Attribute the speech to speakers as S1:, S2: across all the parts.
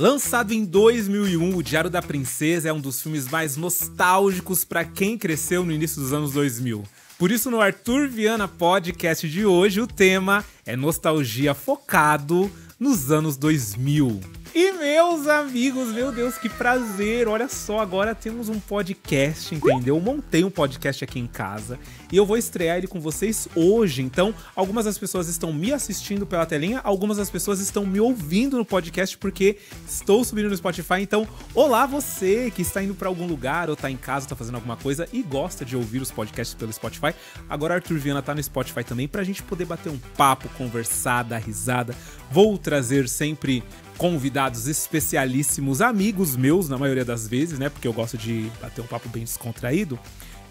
S1: Lançado em 2001, O Diário da Princesa é um dos filmes mais nostálgicos para quem cresceu no início dos anos 2000. Por isso, no Arthur Viana Podcast de hoje, o tema é nostalgia focado nos anos 2000. E meus amigos, meu Deus, que prazer! Olha só, agora temos um podcast, entendeu? Eu montei um podcast aqui em casa e eu vou estrear ele com vocês hoje. Então, algumas das pessoas estão me assistindo pela telinha, algumas das pessoas estão me ouvindo no podcast porque estou subindo no Spotify. Então, olá você que está indo para algum lugar ou está em casa, está fazendo alguma coisa e gosta de ouvir os podcasts pelo Spotify. Agora Arthur Viana está no Spotify também para a gente poder bater um papo, conversar, dar risada. Vou trazer sempre convidados especialíssimos, amigos meus, na maioria das vezes, né? Porque eu gosto de bater um papo bem descontraído.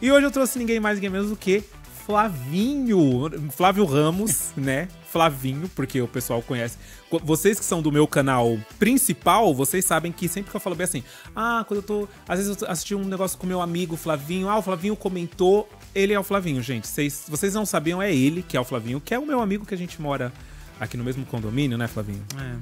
S1: E hoje eu trouxe ninguém mais, ninguém menos do que Flavinho, Flávio Ramos, né? Flavinho, porque o pessoal conhece. Vocês que são do meu canal principal, vocês sabem que sempre que eu falo bem assim, ah, quando eu tô. Às vezes eu assisti um negócio com meu amigo Flavinho, ah, o Flavinho comentou. Ele é o Flavinho, gente. Vocês, vocês não sabiam, é ele que é o Flavinho, que é o meu amigo que a gente mora aqui no mesmo condomínio, né, Flavinho?
S2: É.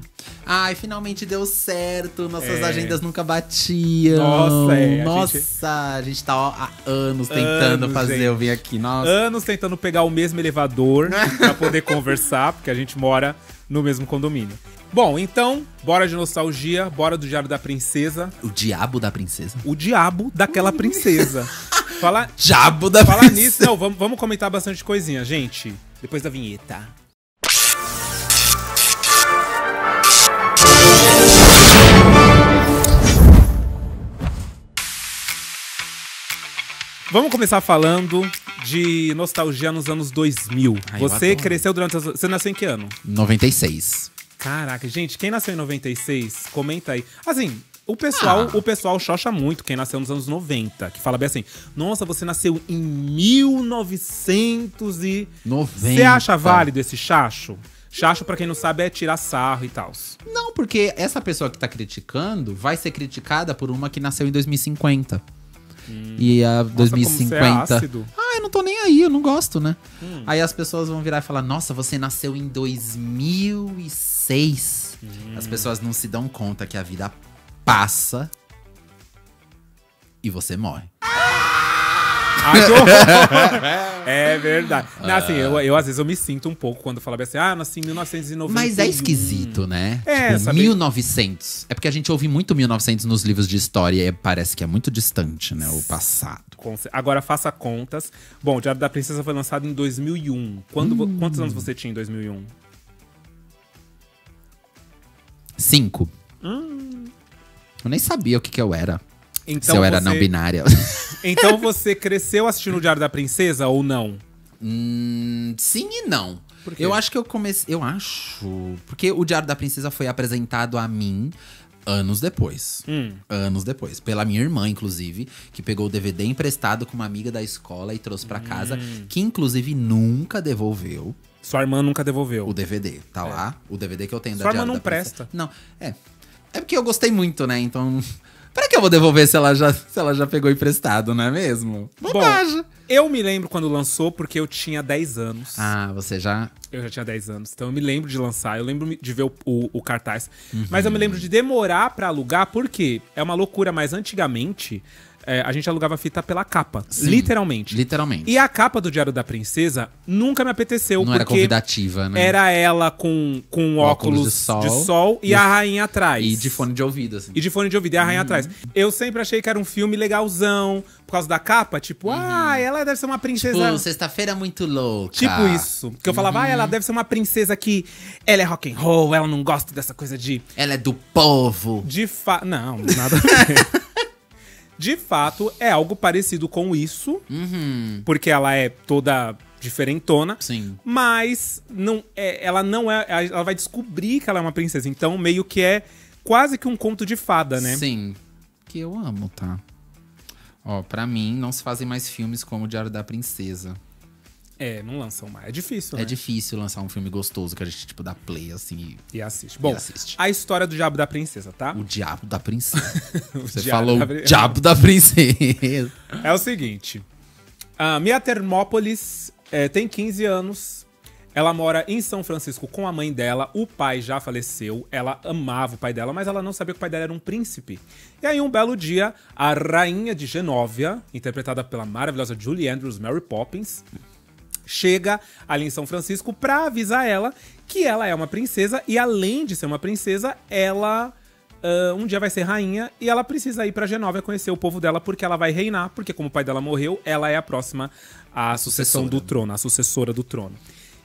S2: Ai, finalmente deu certo. Nossas é. agendas nunca batiam. Nossa, é. Nossa, a gente, a gente tá ó, há anos tentando anos, fazer gente. eu vir aqui.
S1: Nossa. Anos tentando pegar o mesmo elevador pra poder conversar, porque a gente mora no mesmo condomínio. Bom, então, bora de nostalgia, bora do Diário da Princesa.
S2: O Diabo da
S1: Princesa? O Diabo daquela
S2: princesa.
S1: Fala, Diabo da falar Princesa. Falar nisso, não, vamos, vamos comentar bastante coisinha, gente. Depois da vinheta. Vamos começar falando de nostalgia nos anos 2000. Ai, você cresceu durante. Você nasceu em que ano?
S2: 96.
S1: Caraca, gente, quem nasceu em 96, comenta aí. Assim, o pessoal, ah. o pessoal xoxa muito quem nasceu nos anos 90, que fala bem assim: "Nossa, você nasceu em 1990.
S2: Você acha válido esse chacho? Chacho, para quem não sabe, é tirar sarro e tal. Não, porque essa pessoa que tá criticando vai ser criticada por uma que nasceu em 2050. Hum. E a 2050. É ah, eu não tô nem aí, eu não gosto, né? Hum. Aí as pessoas vão virar e falar: Nossa, você nasceu em 2006. Hum. As pessoas não se dão conta que a vida passa e você morre. Ah! é
S1: verdade. Não, ah. assim, eu, eu, às
S2: vezes eu me sinto um
S1: pouco quando falo assim, ah, nasci em 1990. Mas é esquisito, né? É, tipo, sabe?
S2: 1900. É porque a gente ouve muito 1900 nos livros de história e parece que é muito distante, né? O passado.
S1: Agora faça contas. Bom, Diário da Princesa foi lançado em 2001. Quando, hum. Quantos anos você tinha em 2001?
S2: Cinco. Hum. Eu nem sabia o que, que eu era. Então Se eu era você... não binária. Então você cresceu assistindo o Diário da Princesa ou não? Hum, sim e não. Eu acho que eu comecei. Eu acho. Porque o Diário da Princesa foi apresentado a mim anos depois. Hum. Anos depois. Pela minha irmã, inclusive, que pegou o DVD emprestado com uma amiga da escola e trouxe para casa, hum. que inclusive nunca devolveu. Sua irmã nunca devolveu. O DVD, tá é. lá. O DVD que eu tenho Sua da Sua irmã não presta. Princesa. Não, é. É porque eu gostei muito, né? Então. Pra que eu vou devolver se ela já, se ela já pegou emprestado, não é mesmo?
S1: Bobagem. Bom, eu me lembro quando lançou porque eu tinha 10 anos.
S2: Ah, você já?
S1: Eu já tinha 10 anos. Então eu me lembro de lançar, eu lembro de ver o, o, o cartaz. Uhum. Mas eu me lembro de demorar para alugar, porque é uma loucura, mas antigamente é, a gente alugava fita pela capa. Sim, literalmente. Literalmente. E a capa do Diário da Princesa nunca me apeteceu. Não era convidativa, né? Era ela com, com óculos, óculos de sol, de sol e, e, a rainha atrás. E de fone de ouvido, assim. E de fone de ouvido e a rainha uhum. atrás. Eu sempre achei que era um filme legalzão, por causa da capa, tipo, uhum. ah,
S2: ela deve ser uma princesa. Tipo, sexta-feira muito louca. Tipo isso. Que eu falava, ah, uhum. ah, ela
S1: deve ser uma princesa que ela é rock and roll, ela não gosta dessa coisa de. Ela é do povo. De fa. Não, nada a ver. de fato é algo parecido com isso, uhum. porque ela é toda diferentona. Sim. Mas não, é, ela não é. Ela vai descobrir que ela é uma princesa. Então, meio que é quase que um conto de fada, né? Sim.
S2: Que eu amo, tá? Ó, pra mim, não se fazem mais filmes como o Diário da Princesa.
S1: É, não lançam mais. É difícil, é né? É
S2: difícil lançar um filme gostoso que a gente, tipo, dá play, assim. E, e assiste. Bom, e assiste.
S1: a história do Diabo da Princesa,
S2: tá? O Diabo da Princesa. Você falou da... Diabo da Princesa.
S1: É o seguinte. A Mia Termópolis é, tem 15 anos. Ela mora em São Francisco com a mãe dela. O pai já faleceu. Ela amava o pai dela, mas ela não sabia que o pai dela era um príncipe. E aí, um belo dia, a rainha de Genóvia, interpretada pela maravilhosa Julie Andrews Mary Poppins chega ali em São Francisco para avisar ela que ela é uma princesa e além de ser uma princesa, ela uh, um dia vai ser rainha e ela precisa ir para Genova conhecer o povo dela porque ela vai reinar, porque como o pai dela morreu, ela é a próxima à sucessão do trono, a sucessora do trono.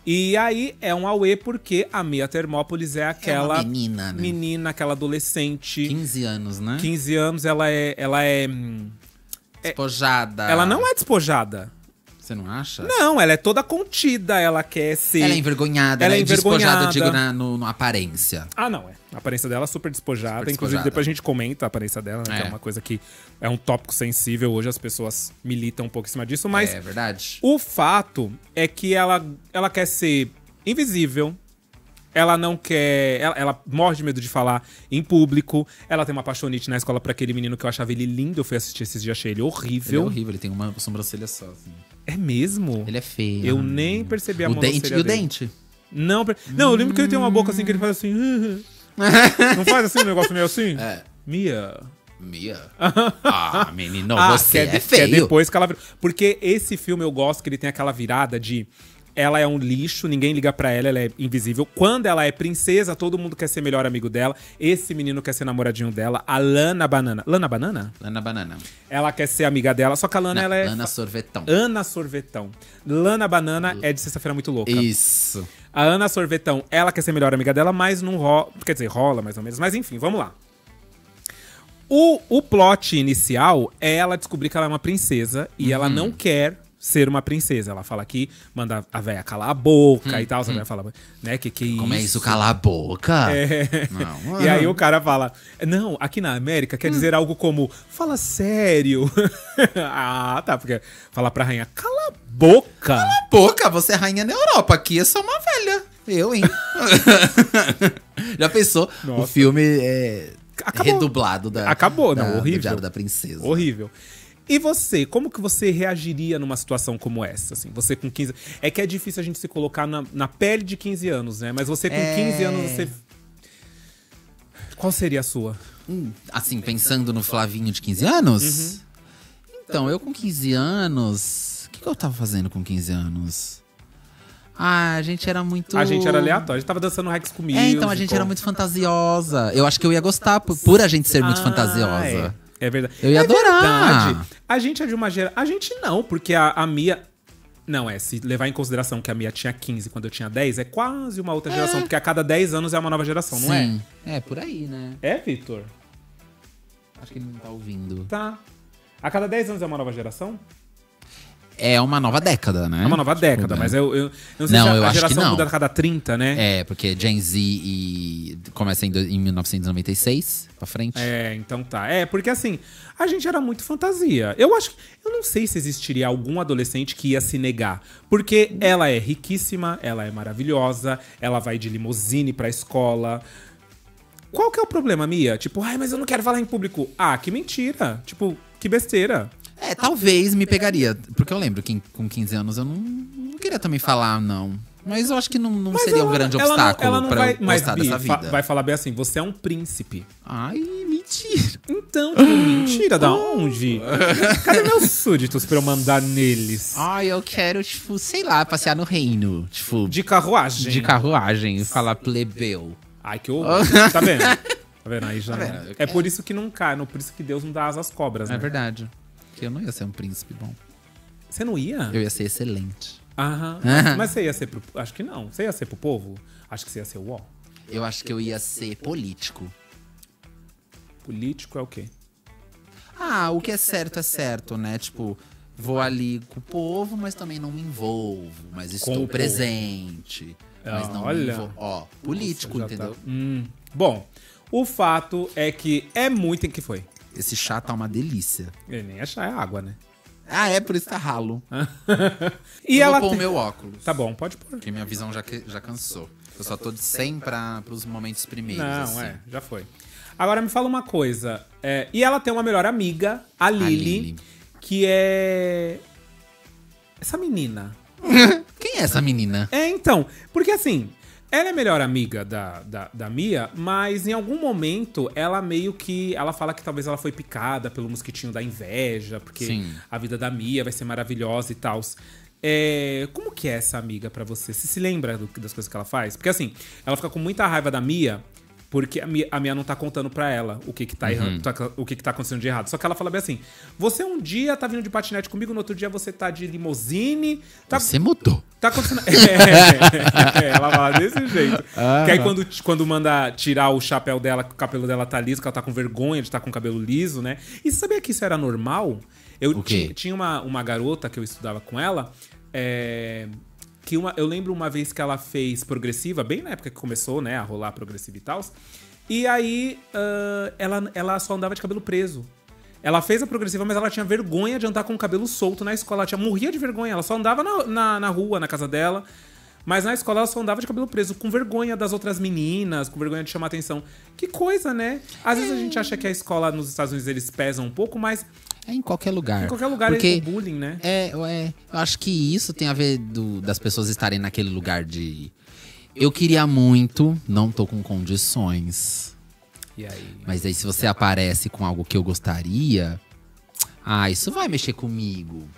S1: E aí é um auê porque a Mia Termópolis é, é aquela é menina, né? menina, aquela adolescente. 15 anos, né? 15 anos, ela é ela é, hum, é despojada. É, ela não é despojada. Você não acha? Não, ela é toda contida, ela quer ser. Ela é envergonhada, ela é, é envergonhada. despojada, digo, na
S2: no, aparência.
S1: Ah, não, é. A aparência dela é super despojada. Super Inclusive, depois a gente comenta a aparência dela, né? É. Que é uma coisa que é um tópico sensível. Hoje as pessoas militam um pouco em cima disso, mas. É verdade. O fato é que ela, ela quer ser invisível, ela não quer. Ela, ela, morre de medo de falar em público. Ela tem uma apaixonite na escola para aquele menino que eu achava ele lindo. Eu fui assistir esses dias, achei ele horrível. Ele é horrível, ele tem
S2: uma sobrancelha só, assim. É mesmo? Ele é feio. Eu nem percebi a o dente, E o dente? Não, per... não, eu lembro que ele
S1: tem uma boca assim que ele faz assim. não faz assim um negócio meio assim? É. Mia. Mia? ah, menino, ah, você é, é, é feio. É depois que ela... Porque esse filme eu gosto que ele tem aquela virada de ela é um lixo, ninguém liga para ela, ela é invisível. Quando ela é princesa, todo mundo quer ser melhor amigo dela. Esse menino quer ser namoradinho dela, a Lana Banana. Lana Banana? Lana Banana. Ela quer ser amiga dela, só que a Lana, Não, ela é. Lana Sorvetão. Ana Sorvetão. Lana Banana L... é de Sexta-feira Muito Louca. Isso. A Ana Sorvetão, ela quer ser melhor amiga dela, mas não rola. Quer dizer, rola mais ou menos. Mas enfim, vamos lá. O, o plot inicial é ela descobrir que ela é uma princesa e uhum. ela não quer ser uma princesa. Ela fala que manda a velha calar a boca hum, e tal. Hum. A véia fala, né? Que que é Como é isso, calar a boca? É. Não, e aí ah. o cara fala, não, aqui na América quer hum. dizer algo como, fala sério. ah, tá, porque fala pra rainha, cala a boca. Cala a
S2: boca, você é rainha na Europa, aqui é só uma velha. Eu, hein? Já pensou? Nossa. O filme é Acabou. redublado da. Acabou, não, da, horrível. Do Diário da Princesa. Horrível. E você, como que
S1: você reagiria numa situação como essa? Assim, você com 15. É que é difícil a gente se colocar na, na pele de 15 anos, né? Mas você com é... 15 anos, você. É. Qual seria a sua?
S2: Hum, assim, pensando no Flavinho de 15 anos? Uhum. Então, eu com 15 anos. O que, que eu tava fazendo com 15 anos? Ah, a gente era muito. A gente era aleatório,
S1: a gente tava dançando Rex
S2: comigo. É, então a gente era muito fantasiosa. Eu acho que eu ia gostar por, por a gente ser ah, muito fantasiosa. É. É verdade. Eu ia é adorar. Verdade. A gente é de uma geração. A
S1: gente não, porque a, a Mia. Não, é, se levar em consideração que a Mia tinha 15 quando eu tinha 10, é quase uma outra é. geração, porque a cada 10 anos é uma nova geração, Sim. não é? Sim,
S2: é por aí, né?
S1: É, Vitor? Acho que ele não tá ouvindo. Tá. A cada 10 anos é uma nova geração?
S2: é uma nova década, né? É uma nova tipo, década, né? mas eu, eu, eu, não sei não, se a, eu a geração não. muda a cada 30, né? É, porque Gen Z e começa em, em 1996 pra frente. É,
S1: então tá. É, porque assim, a gente era muito fantasia. Eu acho que. Eu não sei se existiria algum adolescente que ia se negar. Porque ela é riquíssima, ela é maravilhosa, ela vai de limusine pra escola. Qual que é o problema, Mia? Tipo,
S2: ai, mas eu não quero falar em público. Ah, que mentira. Tipo, que besteira. É, talvez me pegaria. Porque eu lembro que com 15 anos eu não, não queria também falar, não. Mas eu acho que não, não seria ela, um grande ela obstáculo não, ela não pra vai, eu mas, gostar Bi, dessa vida. Fa vai
S1: falar bem assim, você é um príncipe. Ai,
S2: mentira. Então, tipo, mentira, da onde? Cadê meus
S1: súditos pra eu mandar neles?
S2: Ai, eu quero, tipo, sei lá, passear no reino. Tipo.
S1: De carruagem. De
S2: carruagem e falar plebeu. Ai, que horror. tá vendo? Tá vendo? Aí já. Tá vendo? É por
S1: isso que não cai, por isso que Deus não dá asas às cobras, é né? É verdade porque eu não ia ser um príncipe bom.
S2: Você não ia? Eu ia ser excelente.
S1: Aham. Mas você ia ser pro. Acho que não. Você ia
S2: ser pro povo? Acho que você ia ser o ó. Eu acho que eu ia ser político. Político é o quê? Ah, o que é certo é certo, né? Tipo, vou ali com o povo, mas também não me envolvo. Mas estou presente. Ah, Mas não olha. me envolvo. Ó, político, Nossa, tá. entendeu? tá.
S1: Hum. Bom, o fato é
S2: que é muito. em que foi? Esse chá tá uma delícia.
S1: E nem é chá, é água, né? Ah, é, por isso tá ralo. e eu ela vou pôr o meu óculos.
S2: Tá bom, pode pôr. Porque minha visão já, que, já cansou. Eu só tô de 100 para os momentos primeiros. Não, assim. é, já foi. Agora me
S1: fala uma coisa. É, e ela tem uma melhor amiga, a Lili, a Lily. que é. Essa menina.
S2: Quem é essa menina? É, então. Porque
S1: assim, ela é melhor amiga da, da, da, Mia, mas em algum momento ela meio que. Ela fala que talvez ela foi picada pelo mosquitinho da inveja, porque Sim. a vida da Mia vai ser maravilhosa e tal. É, como que é essa amiga para você? Você se lembra do, das coisas que ela faz? Porque assim, ela fica com muita raiva da Mia porque a Mia, a Mia não tá contando para ela o que que tá, uhum. errando, tá, o que que tá acontecendo de errado. Só que ela fala bem assim: você um dia tá vindo de patinete comigo, no outro dia você tá de limousine. Tá, você mudou. Tá acontecendo. É, é, é, ela fala desse jeito. Ah, tá. que aí quando, quando manda tirar o chapéu dela, que o cabelo dela tá liso, que ela tá com vergonha de estar tá com o cabelo liso, né? E você sabia que isso era normal? Eu tinha uma, uma garota que eu estudava com ela. É, que uma, eu lembro uma vez que ela fez progressiva, bem na época que começou, né, a rolar progressiva e tal. E aí uh, ela, ela só andava de cabelo preso. Ela fez a progressiva, mas ela tinha vergonha de andar com o cabelo solto na escola. Ela tinha, morria de vergonha. Ela só andava na, na, na rua, na casa dela. Mas na escola ela só andava de cabelo preso, com vergonha das outras meninas, com vergonha de chamar atenção. Que coisa, né? Às vezes a gente é. acha que a escola nos Estados Unidos eles pesam um pouco, mas
S2: é em qualquer lugar. Em qualquer lugar Porque é bullying, né? É, é, eu acho que isso tem a ver do, das pessoas estarem naquele lugar de. Eu queria muito, não tô com condições. Aí, Mas aí, se você aparece com algo que eu gostaria, ah, isso vai mexer comigo.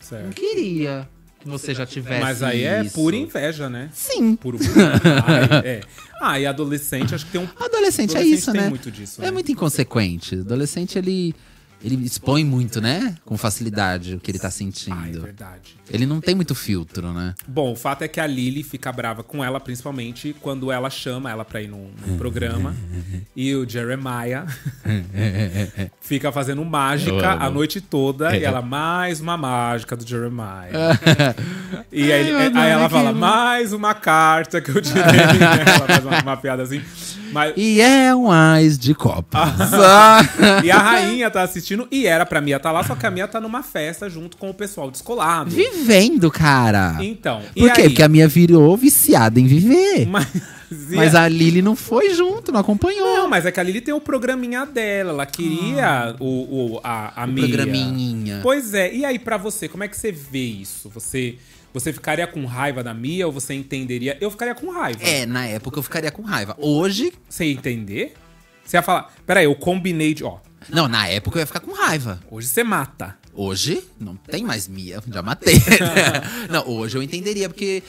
S2: Certo. Não queria que você já tivesse. Mas aí é isso. é pura inveja, né? Sim. Puro. ah, é, é.
S1: ah, e adolescente, acho que tem um. Adolescente, é adolescente é isso, né? Muito disso, é né?
S2: muito inconsequente. Adolescente, ele ele expõe muito, né? Com facilidade o que ele tá sentindo. Ah, é verdade. Ele não tem muito filtro, né?
S1: Bom, o fato é que a Lily fica brava com ela, principalmente quando ela chama ela pra ir num, num programa. e o Jeremiah fica fazendo mágica a noite toda. e é. ela, mais uma mágica do Jeremiah. e aí, Ai, aí ela é fala, mais uma carta que eu tirei. ela faz uma, uma piada assim.
S2: Mas... E é um ais de copa. e a rainha
S1: tá assistindo e era pra Mia tá lá, só que a Mia tá numa festa junto com o pessoal descolado. Vivi vivendo, cara. Então. Por quê? Aí? Porque a
S2: minha virou viciada em viver.
S1: Mas, mas a Lili
S2: não foi junto, não acompanhou.
S1: Não, mas é que a Lili tem o um programinha dela. Ela queria ah, o, o, a, a o programinha. Pois é. E aí, para você, como é que você vê isso? Você. Você ficaria com raiva da Mia ou você entenderia? Eu
S2: ficaria com raiva. É, na época eu ficaria com raiva. Hoje. Você entender? Você ia falar, peraí, eu combinei de. Ó. Não, na época eu ia ficar com raiva. Hoje você mata. Hoje não tem mais Mia, já matei. não, hoje eu entenderia, porque.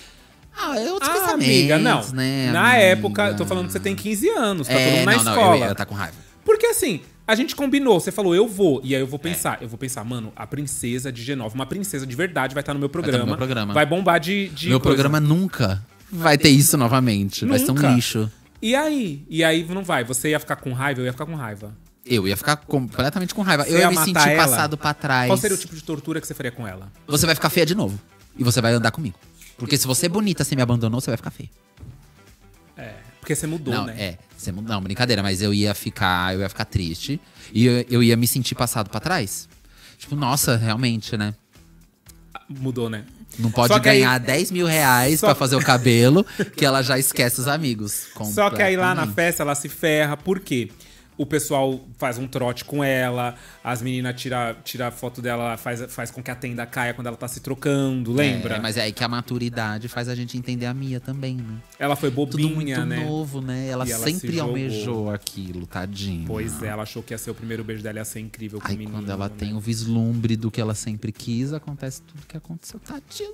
S2: Ah, é outros ah, amiga, não. né? Na amiga. época, tô falando que você tem 15 anos, tá é, todo mundo na não, escola. Não, eu ia tá com raiva.
S1: Porque assim, a gente combinou, você falou, eu vou. E aí eu vou é. pensar, é. eu vou pensar, mano, a princesa de G9, uma princesa de verdade, vai tá estar tá no meu programa. Vai, tá no meu programa. vai bombar de. de meu coisa. programa nunca
S2: vai ter isso novamente. Nunca. Vai ser um lixo.
S1: E aí? E aí não vai. Você ia ficar com raiva, eu ia ficar com raiva.
S2: Eu ia ficar completamente com raiva. Você eu ia, ia me sentir ela? passado pra trás. Qual seria o tipo
S1: de tortura que você faria
S2: com ela? Você vai ficar feia de novo. E você vai andar comigo. Porque se você é bonita, você me abandonou, você vai ficar feia. É, porque você mudou, não, né? É, você mudou. Não, brincadeira, mas eu ia ficar, eu ia ficar triste. E eu, eu ia me sentir passado para trás. Tipo, nossa, realmente, né? Mudou, né? Não pode aí, ganhar 10 mil reais só... pra fazer o cabelo, que ela já esquece os amigos. Só que aí lá na
S1: festa ela se ferra, por quê? Porque o pessoal faz um trote com ela, as meninas tiram tira foto dela, faz, faz com que a tenda caia quando ela tá se
S2: trocando, lembra? É, mas é aí que a maturidade faz a gente entender a Mia também, né?
S1: Ela foi bobinha, Tudo muito né? novo, né? Ela, ela sempre se almejou aquilo, tadinho. Pois é, ela achou que ia ser o primeiro beijo dela, ia ser incrível com Aí, o menino, quando ela né? tem
S2: o vislumbre do que ela sempre quis, acontece tudo que aconteceu, tadinho.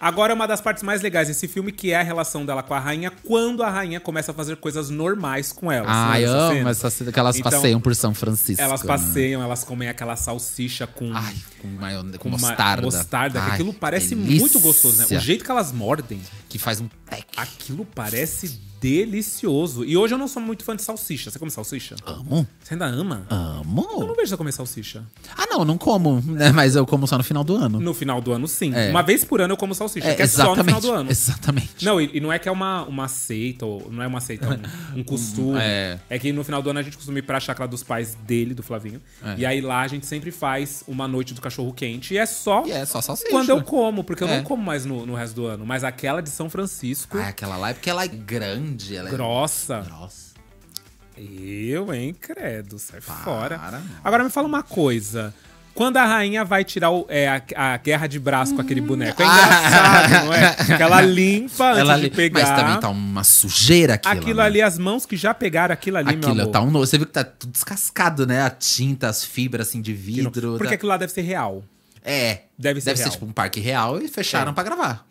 S1: Agora, uma das partes mais legais desse filme, que é a relação dela com a rainha, quando a rainha começa a fazer coisas normais com ela. Ah, eu amo cena. essa cena que elas então, passeiam por São Francisco. Elas passeiam, elas comem aquela salsicha com. Ai, com, com mostarda. mostarda. Ai, aquilo parece delícia. muito gostoso, né? O jeito que elas mordem. Que faz um. Aquilo parece delicioso. E hoje eu não sou muito fã de salsicha. Você come salsicha? Amo. Você ainda ama? Amo. Eu não vejo você comer salsicha.
S2: Ah, não, não como, né? Mas eu como só no final do ano. No
S1: final do ano, sim.
S2: É. Uma vez por ano eu como salsicha, é, que é só no final do ano.
S1: Exatamente. Não, e, e, não é que é uma, uma seita, ou não é uma seita, é um, um costume. É. é. que no final do ano a gente costuma ir pra chácara dos pais dele, do Flavinho. É. E aí lá a gente sempre faz uma noite do cachorro quente. E é só, e é só salsicha. quando eu como, porque eu não é. como mais no, no resto do ano. Mas aquela de São Francisco. Ah, aquela lá é porque ela é grande grande, ela é grossa. é grossa. Eu, hein, credo, sai Para, fora. Mano. Agora me fala uma coisa. Quando a rainha vai tirar o, é, a, a, guerra de braço com aquele hum. boneco. É engraçado, ah. não é? Porque ela limpa ela antes li... de pegar. Mas também tá
S2: uma sujeira aquilo. Aquilo né? ali,
S1: as mãos que já pegaram aquilo ali, aquilo, meu amor. Tá um,
S2: você viu que tá tudo descascado, né? A tinta, as fibras assim de vidro. Porque tá
S1: aquilo lá deve ser real. É.
S2: Deve ser, deve ser tipo um parque real e fecharam é. para gravar.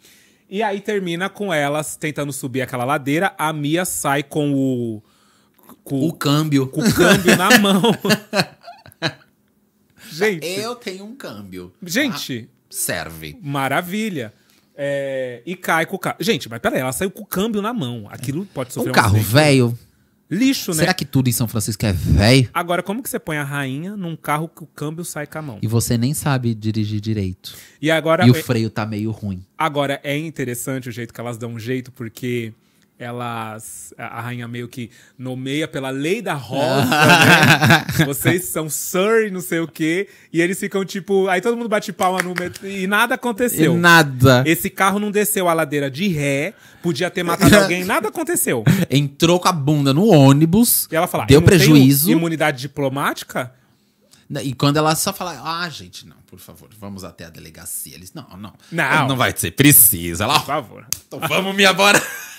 S1: E aí termina com elas tentando subir aquela ladeira. A Mia sai com o. Com, o câmbio. Com o câmbio na mão. Gente. Eu
S2: tenho um câmbio. Gente.
S1: Ah, serve. Maravilha. É, e cai com o carro. Gente, mas peraí, ela saiu com o câmbio na mão. Aquilo pode sofrer um. carro velho Lixo, né? Será que
S2: tudo em São Francisco é velho?
S1: Agora, como que você põe a rainha num carro que o câmbio sai com a mão?
S2: E você nem sabe dirigir direito. E agora. E o é- freio tá meio ruim.
S1: Agora, é interessante o jeito que elas dão um jeito, porque elas a rainha meio que nomeia pela lei da rosa, né? Vocês são Sir e não sei o quê, e eles ficam tipo, aí todo mundo bate palma no metrô e nada aconteceu. E nada. Esse carro não desceu a ladeira de ré, podia ter matado alguém, nada aconteceu.
S2: Entrou com a bunda no ônibus.
S1: E ela fala: "Deu prejuízo". Imunidade
S2: diplomática? E quando ela só fala, ah, gente, não, por favor, vamos até a delegacia. Eles, não, não. Não, não
S1: vai ser preciso. Ela, por favor.
S2: Então vamos me agora.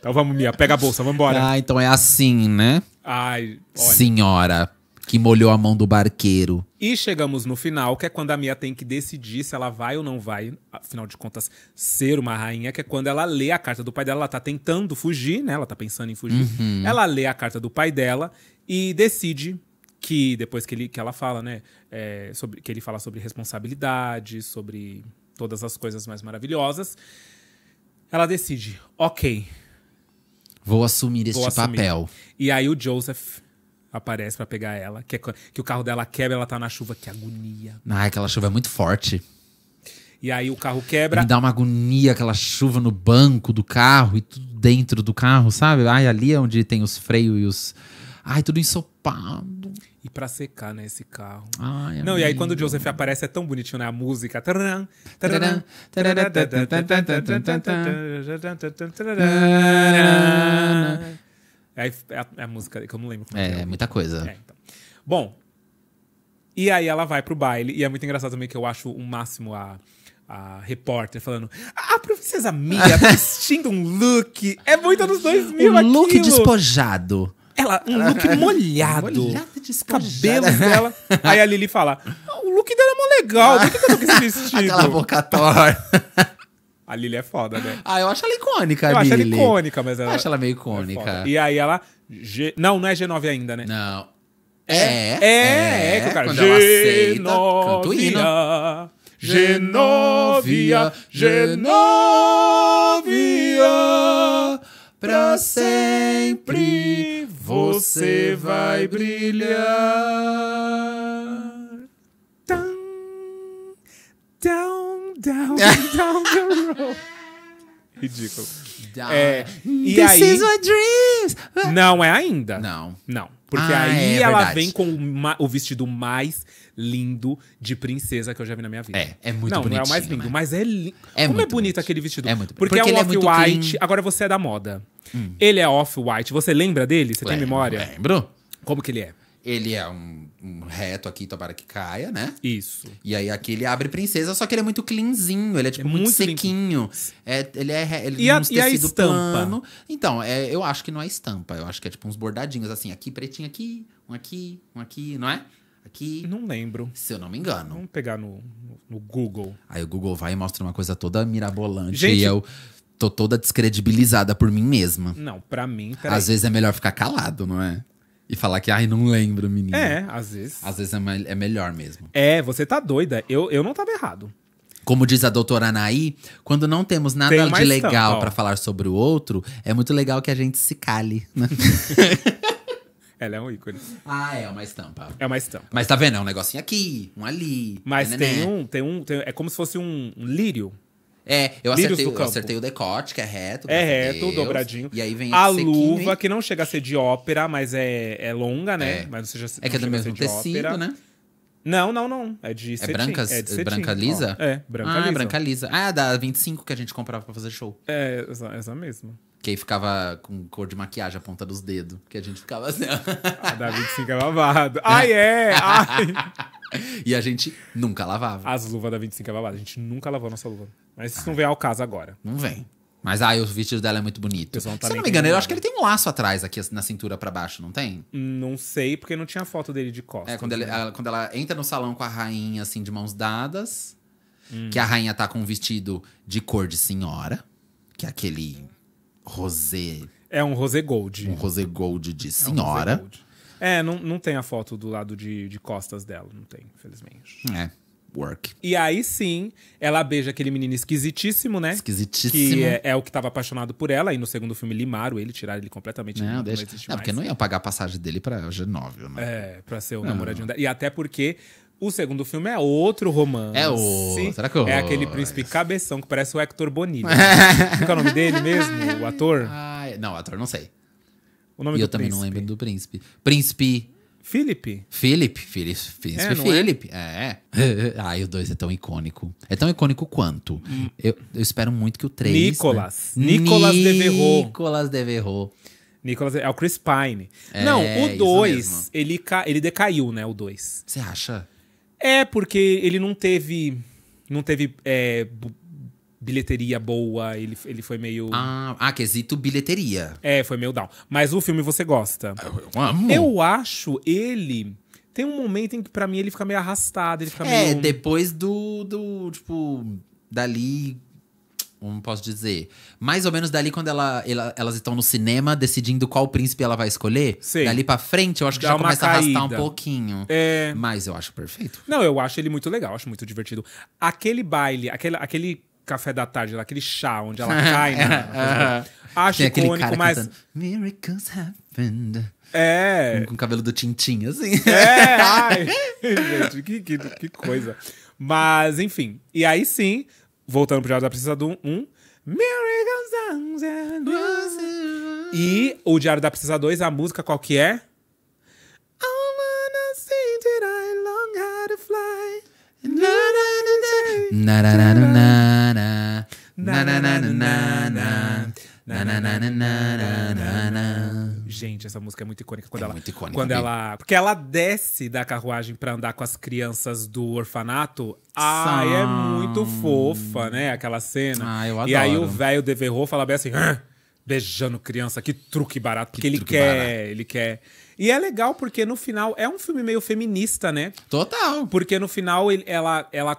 S1: Então vamos, Mia, pega a bolsa, vamos embora.
S2: Ah, então é assim, né? Ai, olha. Senhora que molhou a mão do barqueiro.
S1: E chegamos no final, que é quando a Mia tem que decidir se ela vai ou não vai, afinal de contas, ser uma rainha, que é quando ela lê a carta do pai dela, ela tá tentando fugir, né? Ela tá pensando em fugir. Uhum. Ela lê a carta do pai dela e decide que depois que, ele, que ela fala, né, é, sobre, que ele fala sobre responsabilidade, sobre todas as coisas mais maravilhosas, ela decide, ok,
S2: Vou assumir este Vou assumir. papel.
S1: E aí o Joseph aparece para pegar ela, que, é, que o carro dela quebra, ela tá na chuva, que agonia.
S2: Ah, aquela chuva é muito forte. E aí o carro quebra. Me dá uma agonia aquela chuva no banco do carro e tudo dentro do carro, sabe? Ai, ali é onde tem os freios e os. Ai, tudo ensopado
S1: e para secar, né, esse carro. Ai, não, e aí quando o Joseph aparece é tão bonitinho, né, a música. é, é a música que eu não lembro. é, é, muita coisa. É, então. Bom, e aí ela vai pro baile, e é muito engraçado também que eu acho o máximo a a repórter falando: A ah, princesa Mia tá vestindo um look. É muito anos 2000 O um look despojado. Ela, um look molhado. molhado de Cabelos dela. Aí a Lili fala: oh, o look dela é mó legal, por que eu tô com esse vestido? Aquela boca torta. A Lili é foda, né? Ah, eu acho ela icônica, eu a Eu acho ela icônica, mas ela. Eu acho ela meio é icônica. É e aí ela. G... Não, não é G9 ainda, né? Não. É, é. É, é, é que o cara. Quando Genovia,
S2: Genovia, Genovia, Genovia para sempre você vai brilhar. Down,
S1: down, down the road. Ridículo. É, e This aí, is dreams. Não é ainda. Não. Não. Porque ah, aí é, ela verdade. vem com uma, o vestido mais lindo de princesa que eu já vi na minha vida. É, é muito não, Não, é o mais lindo, né? mas é lindo. É Como é bonito, bonito, aquele vestido. É muito Porque, porque é um é off-white. Agora você é da
S2: moda. Hum. Ele é off-white. Você lembra dele? Você tem memória? Lembro. Como que ele é? Ele é um, um reto aqui, tomara que caia, né? Isso. E aí aqui ele abre princesa, só que ele é muito cleanzinho, ele é tipo é muito, muito sequinho. É, ele é ele e a, uns e a estampa? plano. Então, é, eu acho que não é estampa, eu acho que é tipo uns bordadinhos assim, aqui pretinho aqui, um aqui, um aqui, não é? Aqui. Não lembro. Se eu não me engano. Vamos pegar no, no Google. Aí o Google vai e mostra uma coisa toda mirabolante Gente, e eu tô toda descredibilizada por mim mesma. Não,
S1: para mim, peraí. Às vezes
S2: é melhor ficar calado, não é? E falar que, ai, não lembro, menino É, às vezes. Às vezes é, me é melhor mesmo. É, você tá doida. Eu, eu não tava errado. Como diz a doutora Anaí, quando não temos nada Tem de legal para falar sobre o outro, é muito legal que a gente se cale. Né?
S1: Ela é um ícone. Ah, é, é uma estampa. É uma estampa. Mas tá vendo? É um negocinho
S2: aqui, um ali. Mas né, né, né? tem, um, tem um. Tem, é como se fosse um, um lírio é, eu acertei, eu acertei o decote, que é reto. É reto, Deus. dobradinho. E aí vem A luva,
S1: que não chega a ser de ópera, mas é, é longa, né? É. Mas não seja, é que é do mesmo tecido, ópera. né? Não, não, não. É de é cetim. é de cetim. branca lisa? Ó, é, branca ah, é lisa. Ah, é branca
S2: lisa. Ah, da 25 que a gente comprava pra fazer show. É, essa, é essa mesma. Que aí ficava com cor de maquiagem a ponta dos dedos. Que a gente ficava assim. a ah, da 25 é babado. Ai, é! Ai! e a gente nunca lavava. As luvas da 25 é
S1: babada. A gente nunca lavou a nossa luva. Mas isso ah. não vem ao caso agora.
S2: Não vem. Mas ah, o vestido dela é muito bonito. Tá Se não me engano, eu acho que ele tem um laço atrás aqui assim, na cintura para baixo, não tem? Não sei, porque não tinha foto dele de costas. É, quando, ele, né? ela, quando ela entra no salão com a rainha, assim, de mãos dadas, hum. que a rainha tá com um vestido de cor de senhora, que é aquele rosé.
S1: É um rosé gold. Um
S2: rosé gold de senhora. É
S1: um é, não, não tem a foto do lado de, de costas dela, não tem, infelizmente. É. Work. E aí sim, ela beija aquele menino esquisitíssimo, né? Esquisitíssimo. Que é, é o que estava apaixonado por ela. E no segundo filme limaram ele, tiraram ele completamente. Não, deixa. Não, não porque
S2: não ia pagar a passagem dele pra Genóvio,
S1: né? É, pra ser o não. namoradinho dela. E até porque o segundo filme é outro romance. É o. Será que eu... É, é aquele príncipe cabeção que parece o Hector Bonilla. É Qual é o nome dele mesmo? O ator? Ai,
S2: não, o ator não sei. O nome e do eu príncipe. também não lembro do príncipe. Príncipe. Felipe. Felipe. Príncipe é, é? Felipe. É. é. Ai, o 2 é tão icônico. É tão icônico quanto. Hum. Eu, eu, espero muito que o 3. Nicolas. Né? Nicolas Deverro.
S1: Nicolas Deverro. Nicolas é o Chris Pine. É, não, o 2, ele, ele decaiu, né? O 2. Você acha? É, porque ele não teve. Não teve é, bilheteria boa, ele, ele foi meio. Ah, ah, quesito bilheteria. É, foi meio down. Mas o filme você gosta. Ah, eu amo. Eu acho ele. Tem um momento em que, pra mim, ele fica meio arrastado. Ele fica
S2: é, meio... depois do, do. Tipo, dali. Como posso dizer? Mais ou menos dali, quando ela, ela, elas estão no cinema decidindo qual príncipe ela vai escolher. Sim. Dali pra frente, eu acho que Dá já começa caída. a arrastar um pouquinho. É... Mas eu acho perfeito.
S1: Não, eu acho ele muito legal, acho muito divertido. Aquele baile, aquele, aquele café da tarde, lá, aquele chá onde ela cai. né? Acho icônico, mas. Cantando,
S2: Miracles happened. É. Com o cabelo do Tintin, assim. É, ai. gente, que, que, que,
S1: coisa. Mas, enfim. E aí sim, voltando pro Diário da Princesa do 1. Miracles and E o Diário da Princesa 2, a música qual que é? I wanna see that I long how to
S2: fly. Na, na, na, na.
S1: Gente, essa música é muito icônica quando é ela. Muito icônica, quando ela. Porque ela desce da carruagem pra andar com as crianças do orfanato. Ai, é São... é muito fofa, né? Aquela cena. Ah, eu adoro. E aí o velho deverrou, fala bem assim. Beijando criança, que truque barato. Porque que ele quer, barato. ele quer. E é legal porque no final é um filme meio feminista, né? Total. Porque no final ele, ela, ela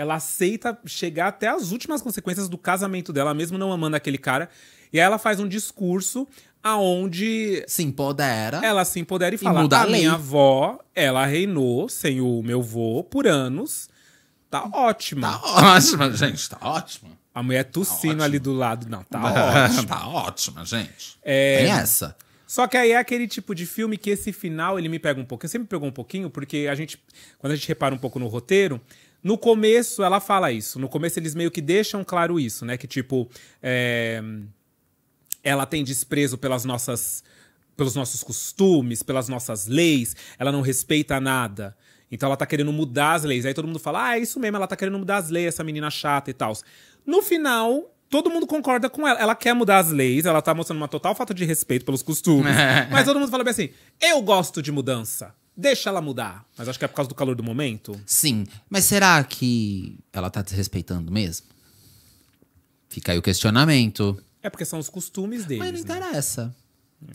S1: ela aceita chegar até as últimas consequências do casamento dela, mesmo não amando aquele cara. E aí ela faz um discurso aonde se empodera. Ela se empodera e fala: e a, a minha avó, ela reinou sem o meu vô por anos. Tá ótima. Tá ótima, gente, tá ótima. A mulher tá tossindo tá ali do lado. Não, tá, tá ótima. tá
S2: ótima, gente.
S1: É Tem essa. Só que aí é aquele tipo de filme que esse final ele me pega um pouco. Eu sempre pegou um pouquinho, porque a gente, quando a gente repara um pouco no roteiro, no começo, ela fala isso. No começo, eles meio que deixam claro isso, né? Que, tipo, é... ela tem desprezo pelas nossas. pelos nossos costumes, pelas nossas leis, ela não respeita nada. Então ela tá querendo mudar as leis. Aí todo mundo fala: Ah, é isso mesmo, ela tá querendo mudar as leis, essa menina chata e tal. No final, todo mundo concorda com ela. Ela quer mudar as leis, ela tá mostrando uma total falta de respeito pelos costumes. mas todo mundo fala bem assim: eu gosto de mudança deixa ela mudar. Mas acho que é por causa do calor do momento.
S2: Sim. Mas será que ela tá desrespeitando mesmo? Fica aí o questionamento.
S1: É porque são os costumes
S2: deles. Mas não né? interessa.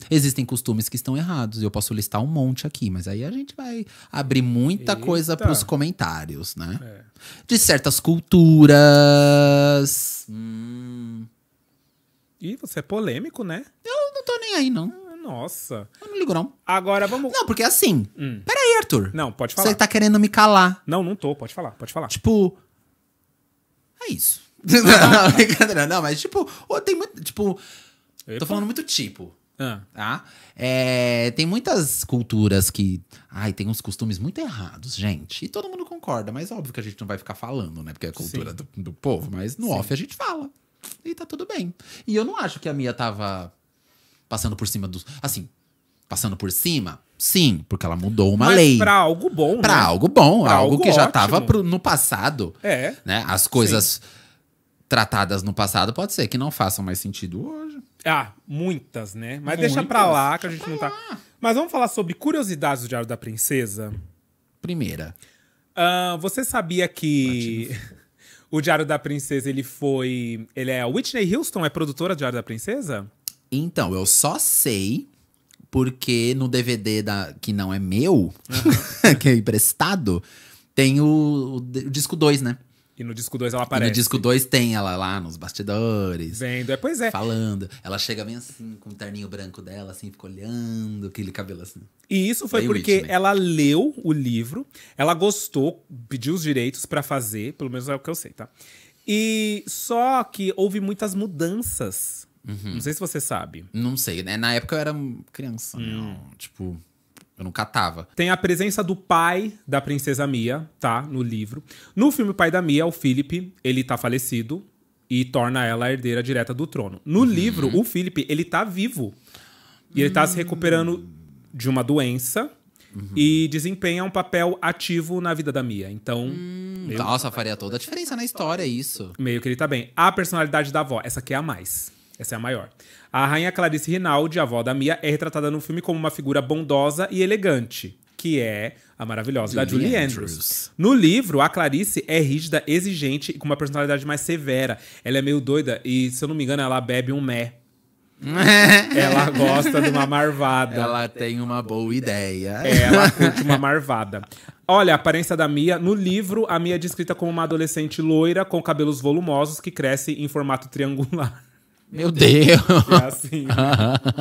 S2: Existem costumes que estão errados. Eu posso listar um monte aqui, mas aí a gente vai abrir muita Eita. coisa para os comentários, né? É. De certas culturas. Hum. E você é polêmico, né? Eu não tô nem aí, não.
S1: Nossa.
S2: Eu não ligo, não. Agora vamos. Não, porque
S1: assim. Hum. Peraí, Arthur. Não, pode falar. Você tá querendo
S2: me calar.
S1: Não, não tô. Pode falar, pode falar.
S2: Tipo. É isso. não, brincadeira. Não, mas tipo. Tem muito. Tipo. Epa. Tô falando muito tipo. Ah. Tá? É, tem muitas culturas que. Ai, tem uns costumes muito errados, gente. E todo mundo concorda, mas óbvio que a gente não vai ficar falando, né? Porque é cultura do, do, povo, mas no Sim. off a gente fala. E tá tudo bem. E eu não acho que a minha tava Passando por cima dos. Assim, passando por cima? Sim, porque ela mudou uma Mas lei. Pra algo bom, Pra né? algo bom, pra algo, que ótimo. já tava pro, no passado. É. Né? As coisas Sim. tratadas no passado pode ser que não façam mais sentido hoje.
S1: Ah, muitas, né? Mas muitas. deixa pra lá que a gente não tá. Mas vamos falar sobre curiosidades do Diário da Princesa. Primeira. Uh, você sabia que o Diário da Princesa ele foi. Ele é. A Whitney Houston é produtora do Diário da Princesa?
S2: Então, eu só sei porque no DVD da, que não é meu, que é emprestado, tem o, o disco 2, né? E no disco 2 ela aparece. E no disco 2 tem ela lá nos bastidores. Vendo, é, pois é. Falando. Ela chega bem assim, com o terninho branco dela, assim, fica olhando, aquele cabelo assim. E isso foi, porque ela
S1: leu o livro, ela gostou, pediu os direitos para fazer, pelo menos é o que eu sei, tá? E só que houve muitas mudanças Uhum. Não sei se você sabe. Não sei. Né? Na época eu era criança. Né? Hum. tipo, eu não catava. Tem a presença do pai da princesa Mia, tá? No livro. No filme, o pai da Mia, o Felipe, ele tá falecido e torna ela a herdeira direta do trono. No uhum. livro, o Felipe ele tá vivo. E ele tá se recuperando de uma doença. Uhum. e desempenha um papel ativo na vida da Mia. Então. Hum, nossa, faria toda a diferença na história, isso. Meio que ele tá bem. A personalidade da avó, essa aqui é a mais. Essa é a maior. A rainha Clarice Rinaldi, avó da Mia, é retratada no filme como uma figura bondosa e elegante, que é a maravilhosa Julie da Julie Andrews. Andrews. No livro, a Clarice é rígida, exigente e com uma personalidade mais severa. Ela é meio doida e, se eu não me engano, ela bebe um mé. ela gosta de uma marvada. Ela
S2: tem uma boa ideia.
S1: É, ela curte uma marvada. Olha, a aparência da Mia. No livro, a Mia é descrita como uma adolescente loira com cabelos volumosos que cresce em formato triangular. Meu Deus! É assim.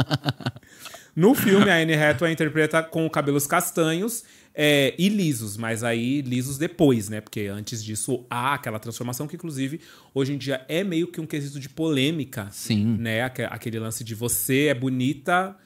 S1: no filme, a Anne Hathaway interpreta com cabelos castanhos é, e lisos, mas aí lisos depois, né? Porque antes disso há aquela transformação que, inclusive, hoje em dia é meio que um quesito de polêmica. Sim. Né? Aquele lance de você é bonita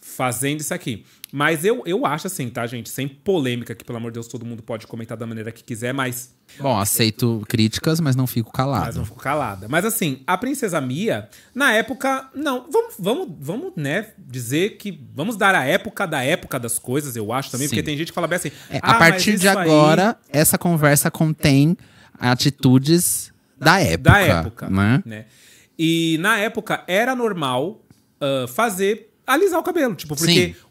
S1: fazendo isso aqui. Mas eu, eu acho assim, tá, gente? Sem polêmica, que pelo amor de Deus todo mundo pode comentar da maneira que quiser, mas.
S2: Bom, aceito críticas, mas não fico calado. Mas não fico
S1: calada. Mas assim, a Princesa Mia, na época. Não, vamos, vamos, vamos né, dizer que. Vamos dar a época da época das coisas, eu acho também, Sim. porque tem gente que fala bem assim. É, ah, a partir de agora,
S2: aí... essa conversa contém atitudes da época. Da época. Né?
S1: né? E na época era normal uh, fazer
S2: alisar o cabelo. Tipo, porque Sim.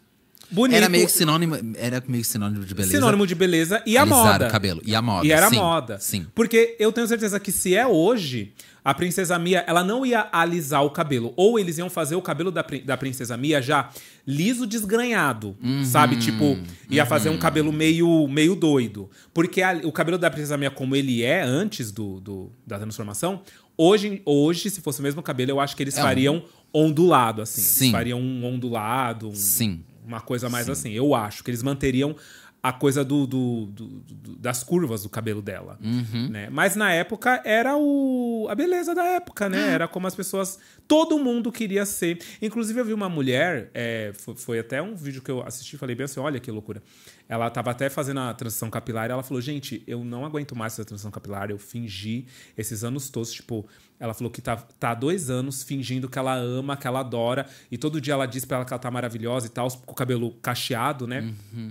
S2: Bonito. Era meio que sinônimo, era meio sinônimo de beleza. Sinônimo de beleza e a Alisar moda. O cabelo e a moda. E era sim, moda.
S1: Sim. Porque eu tenho certeza que se é hoje, a princesa Mia, ela não ia alisar o cabelo, ou eles iam fazer o cabelo da, da princesa Mia já liso desgranhado, uhum, sabe? Tipo, ia uhum. fazer um uhum. cabelo meio meio doido, porque a, o cabelo da princesa Mia como ele é antes do, do da transformação, Hoje, hoje, se fosse o mesmo cabelo, eu acho que eles é fariam ondulado, assim. Sim. Eles fariam um ondulado, um, Sim. uma coisa mais Sim. assim. Eu acho que eles manteriam a coisa do, do, do, do, das curvas do cabelo dela. Uhum. Né? Mas na época era o, a beleza da época, né? É. Era como as pessoas. Todo mundo queria ser. Inclusive, eu vi uma mulher, é, foi, foi, até um vídeo que eu assisti falei bem assim: olha que loucura. Ela estava até fazendo a transição capilar e ela falou: gente, eu não aguento mais essa transição capilar, eu fingi esses anos todos, tipo. Ela falou que tá, tá há dois anos fingindo que ela ama, que ela adora, e todo dia ela diz pra ela que ela tá maravilhosa e tal, com o cabelo cacheado, né? Uhum.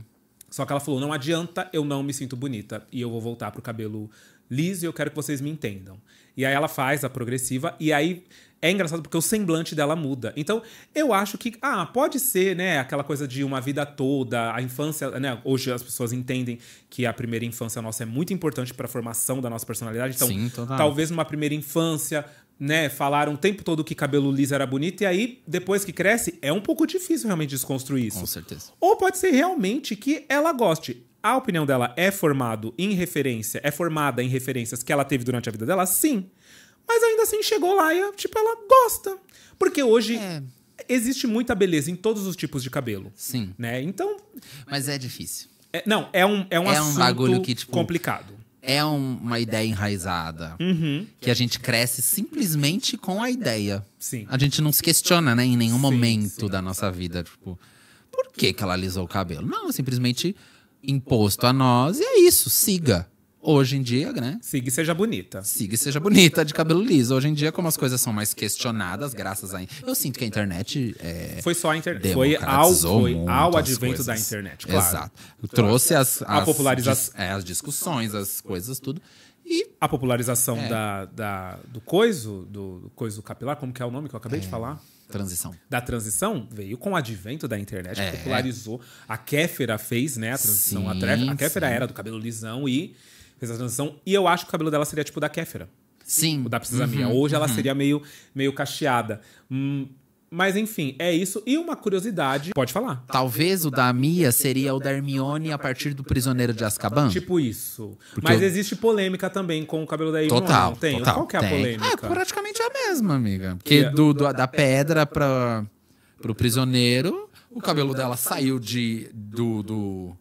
S1: Só que ela falou: não adianta, eu não me sinto bonita e eu vou voltar pro cabelo liso e eu quero que vocês me entendam. E aí ela faz a progressiva e aí é engraçado porque o semblante dela muda. Então, eu acho que, ah, pode ser, né, aquela coisa de uma vida toda, a infância, né, hoje as pessoas entendem que a primeira infância nossa é muito importante para a formação da nossa personalidade. Então, Sim, talvez numa primeira infância né, falaram o tempo todo que cabelo liso era bonito, e aí, depois que cresce, é um pouco difícil realmente desconstruir isso. Com certeza. Ou pode ser realmente que ela goste. A opinião dela é formado em referência, é formada em referências que ela teve durante a vida dela, sim. Mas ainda assim chegou lá e, tipo, ela gosta. Porque hoje. É
S2: existe muita beleza em todos os tipos de cabelo. Sim. Né? Então. Mas é difícil. É, não, é um, é um é assunto um bagulho que, tipo, complicado é um, uma ideia enraizada. Uhum. Que a gente cresce simplesmente com a ideia. Sim. A gente não se questiona, né? Em nenhum sim, momento sim, da nossa vida. Tipo, por que, que ela alisou o cabelo? Não, simplesmente imposto a nós. E é isso, siga hoje em dia, né? Siga e seja bonita. Siga e seja bonita de cabelo liso. Hoje em dia, como as coisas são mais questionadas, graças a. Eu sinto que a internet. É, foi só a internet. Foi ao, foi ao advento coisas. da internet, claro. Exato. Trouxe as. as a popularização. As, é, as discussões, as coisas, tudo. E a popularização é. da,
S1: da, do coiso, do, do coiso capilar, como que é o nome que eu acabei é. de falar? Transição. Da transição veio com o advento da internet, é. popularizou. A Kéfera fez, né, a transição. Sim, a, a Kéfera sim. era do cabelo lisão e fez a transição. E eu acho que o cabelo dela seria tipo da Kéfera. Sim. O da Precisa uhum, Mia. Hoje uhum. ela seria meio, meio cacheada. Hum, mas
S2: enfim, é isso. E uma curiosidade. Pode falar. Talvez o da Mia seria o da Hermione a partir do Prisioneiro de Azkaban? Tipo isso. Porque Mas eu...
S1: existe polêmica também com o cabelo da
S2: Hermione. Total. tem? Total, Qual que é tem. a polêmica? É, praticamente a mesma, amiga. Porque do, do, da pedra para pro prisioneiro, o cabelo dela saiu de do do,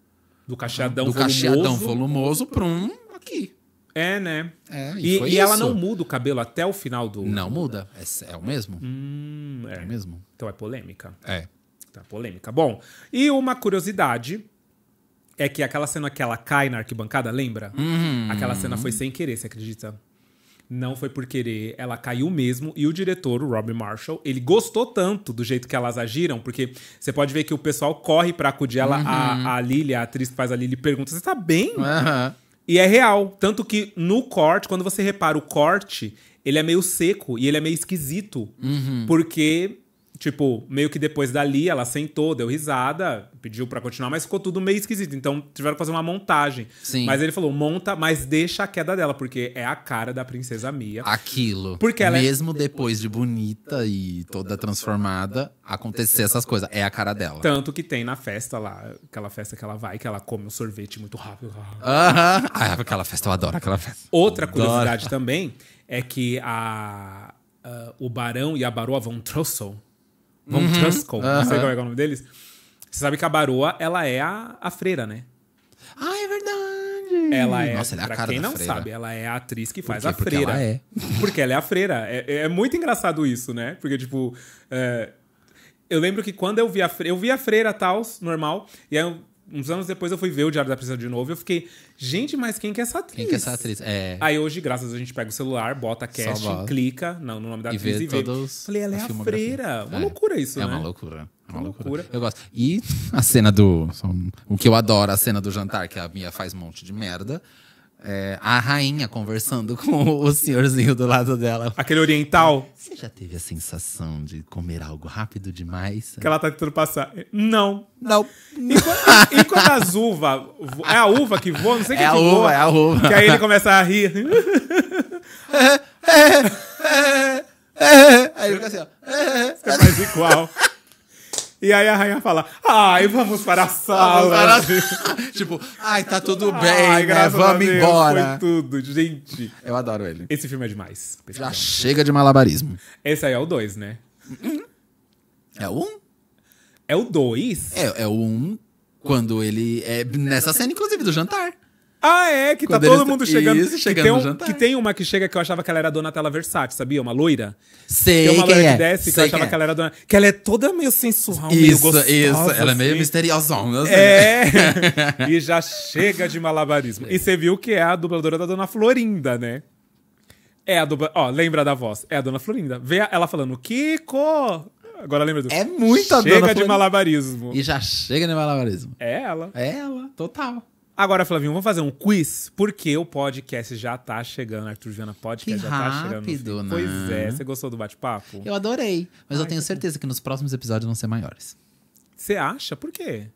S2: do cacheadão do volumoso, cacheadão volumoso para um
S1: aqui. É, né? É, e, e, e ela não muda o cabelo até o final do. Não muda. É, é o mesmo. Hum, é. é. o mesmo. Então é polêmica. É. Tá polêmica. Bom, e uma curiosidade é que aquela cena que ela cai na arquibancada, lembra? Uhum. Aquela cena foi sem querer, você acredita? não foi por querer, ela caiu mesmo. E o diretor, o Robbie Marshall, ele gostou tanto do jeito que elas agiram, porque você pode ver que o pessoal corre pra acudir ela. Uhum. A, a Lily, a atriz que faz a Lily, pergunta: Você tá bem? Uhum. E é real. Tanto que no corte, quando você repara o corte, ele é meio seco e ele é meio esquisito. Uhum. Porque Tipo, meio que depois dali ela sentou, deu risada, pediu para continuar, mas ficou tudo meio esquisito. Então tiveram que fazer uma montagem. Sim. Mas ele falou: monta, mas deixa a queda dela, porque é a cara da princesa Mia.
S2: Aquilo. Porque ela é- Mesmo é... depois de bonita e toda transformada, acontecer essas coisas. É a cara dela.
S1: Tanto que tem na festa lá, aquela festa que ela vai, que ela come o um sorvete muito rápido. Aham. Uh-huh. Ah, aquela festa, eu adoro aquela
S2: festa. Outra curiosidade
S1: também é que a, o barão e a baroa von Trussell Von uhum. uhum. não sei é qual é o nome deles. Você sabe que a Baroa, ela é a, a freira, né?
S2: Ah, é verdade! Ela é, Nossa, ela é a pra cara quem não freira. sabe, ela é a atriz que faz a freira. Porque ela é.
S1: Porque ela é a freira. É, é muito engraçado isso, né? Porque, tipo, é, eu lembro que quando eu vi a freira, eu vi a freira tal, normal, e aí eu uns anos depois eu fui ver o Diário da Princesa de novo e eu fiquei, gente, mas quem que é essa atriz? Quem que é essa atriz? É. Aí hoje, graças a Deus, a gente pega o celular, bota cast, clica
S2: no, no nome da e atriz vê e vê. Todos Falei, ela é a freira. Uma é. loucura isso, é né? É uma loucura. É uma loucura. Eu gosto. E a cena do. O que eu adoro, a cena do jantar, que a minha faz um monte de merda é, a rainha conversando com o senhorzinho do lado dela. Aquele oriental? Você já teve a sensação de comer algo rápido demais? Que ela tá tentando passar.
S1: Não. Não.
S2: Enquanto, enquanto
S1: as uvas. É a uva que voa? Não sei o é que É a uva, voa, é a uva. Que aí ele começa a rir. É, é, é, aí ele fica assim, ó. Você faz igual. E aí a rainha fala, ai, vamos para a sala.
S2: tipo, ai, tá tudo bem, ai, né? Vamos Deus, embora.
S1: Foi tudo, gente. Eu adoro ele. Esse filme é demais. Já é chega
S2: de malabarismo.
S1: Esse aí é o 2, né?
S2: É o 1? Um? É o 2? É, é o 1, um, quando ele... É nessa cena, inclusive, do jantar. Ah, é, que tá Quando tá todo mundo chegando. Isso, chegando que, tem um, jantar. que tem uma que chega que
S1: eu achava que ela era a Donatella Versace, sabia? Uma loira. Sei. Tem uma loira é. que desce Sei que eu achava é. que ela é. era dona. Que ela é toda meio sensual, isso, meio gostosa. Isso, ela é meio assim. assim. É. e já chega de malabarismo. E você viu que é a dubladora da Dona Florinda, né? É a dubla... Ó, lembra da voz. É a Dona Florinda. Vê ela falando, Kiko! Agora lembra
S2: do. É muito a Chega de malabarismo. E já chega de malabarismo. É ela. É ela, total.
S1: Agora, Flavinho, vamos fazer um quiz, porque o podcast já tá chegando. Arthur Viana Podcast que já rápido, tá chegando. Né? Pois é, você gostou do bate-papo? Eu adorei,
S2: mas Ai, eu tenho certeza que nos próximos episódios vão ser maiores.
S1: Você acha? Por quê?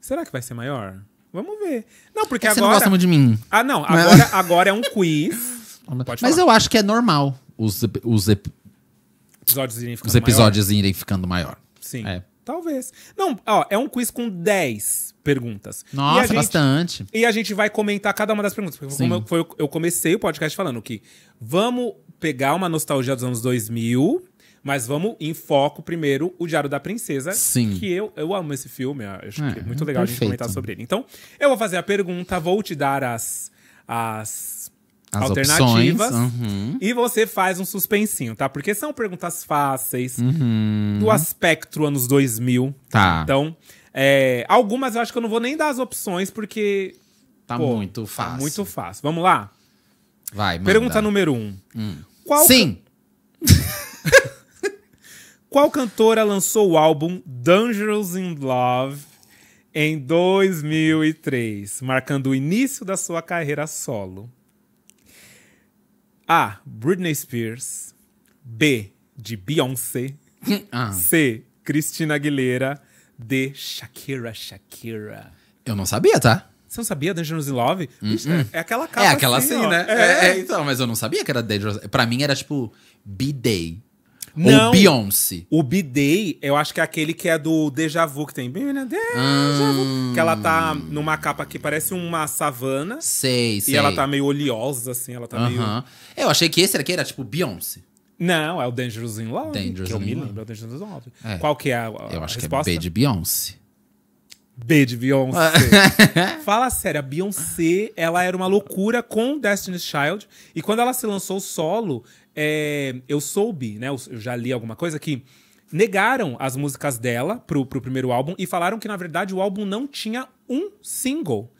S1: Será que vai ser maior? Vamos ver. Não, porque é agora. Você não gosta muito de mim. Ah, não. Agora,
S2: agora é um quiz. Pode mas eu acho que é normal os, os, ep... episódios irem ficando os episódios maior. irem ficando maior. Sim. É.
S1: Talvez. Não, ó, é um quiz com 10 perguntas. Nossa, e gente, bastante. E a gente vai comentar cada uma das perguntas. Porque como eu, foi, eu comecei o podcast falando que vamos pegar uma nostalgia dos anos 2000, mas vamos em foco primeiro o Diário da Princesa. Sim. Que eu, eu amo esse filme, acho é, que é muito legal perfeito. a gente comentar sobre ele. Então, eu vou fazer a pergunta, vou te dar as. as as alternativas. Uhum. E você faz um suspensinho, tá? Porque são perguntas fáceis,
S2: uhum. do
S1: aspecto anos 2000. Tá. Então, é, algumas eu acho que eu não vou nem dar as opções, porque. Tá pô, muito tá fácil. Tá muito fácil. Vamos lá? Vai, manda. Pergunta número um. Hum. Qual Sim! Can... Qual cantora lançou o álbum Dangerous in Love em 2003, marcando o início da sua carreira solo? A. Britney Spears. B. De Beyoncé. Ah. C. Cristina Aguilera. D. Shakira, Shakira.
S2: Eu não sabia, tá? Você não sabia Dangerous in Love? Hum, hum. É,
S1: aquela cara. É aquela assim, assim, ó. né? É. é. É, então,
S2: mas eu não sabia que era Dangerous. Pra mim era tipo B-Day.
S1: Não, Ou Beyoncé.
S2: O B-Day,
S1: eu acho que é aquele que é do Deja Vu, que tem. Deja Vu.
S2: Hum. Que ela tá numa
S1: capa que parece uma savana. Sei, sei. E ela tá meio oleosa, assim, ela tá uh -huh. meio.
S2: Eu achei que esse aqui era tipo Beyoncé. Não, é o Dangerous in Love. Dangerous que eu me lembro, Love. é o Dangerous in Love. É. Qual que é a, a Eu acho resposta? que é B de Beyoncé. B de Beyoncé.
S1: Fala sério, a Beyoncé, ela era uma loucura com Destiny's Child. E quando ela se lançou solo, é, eu soube, né? Eu já li alguma coisa que negaram as músicas dela pro, pro primeiro álbum e falaram que, na verdade, o álbum não tinha um single.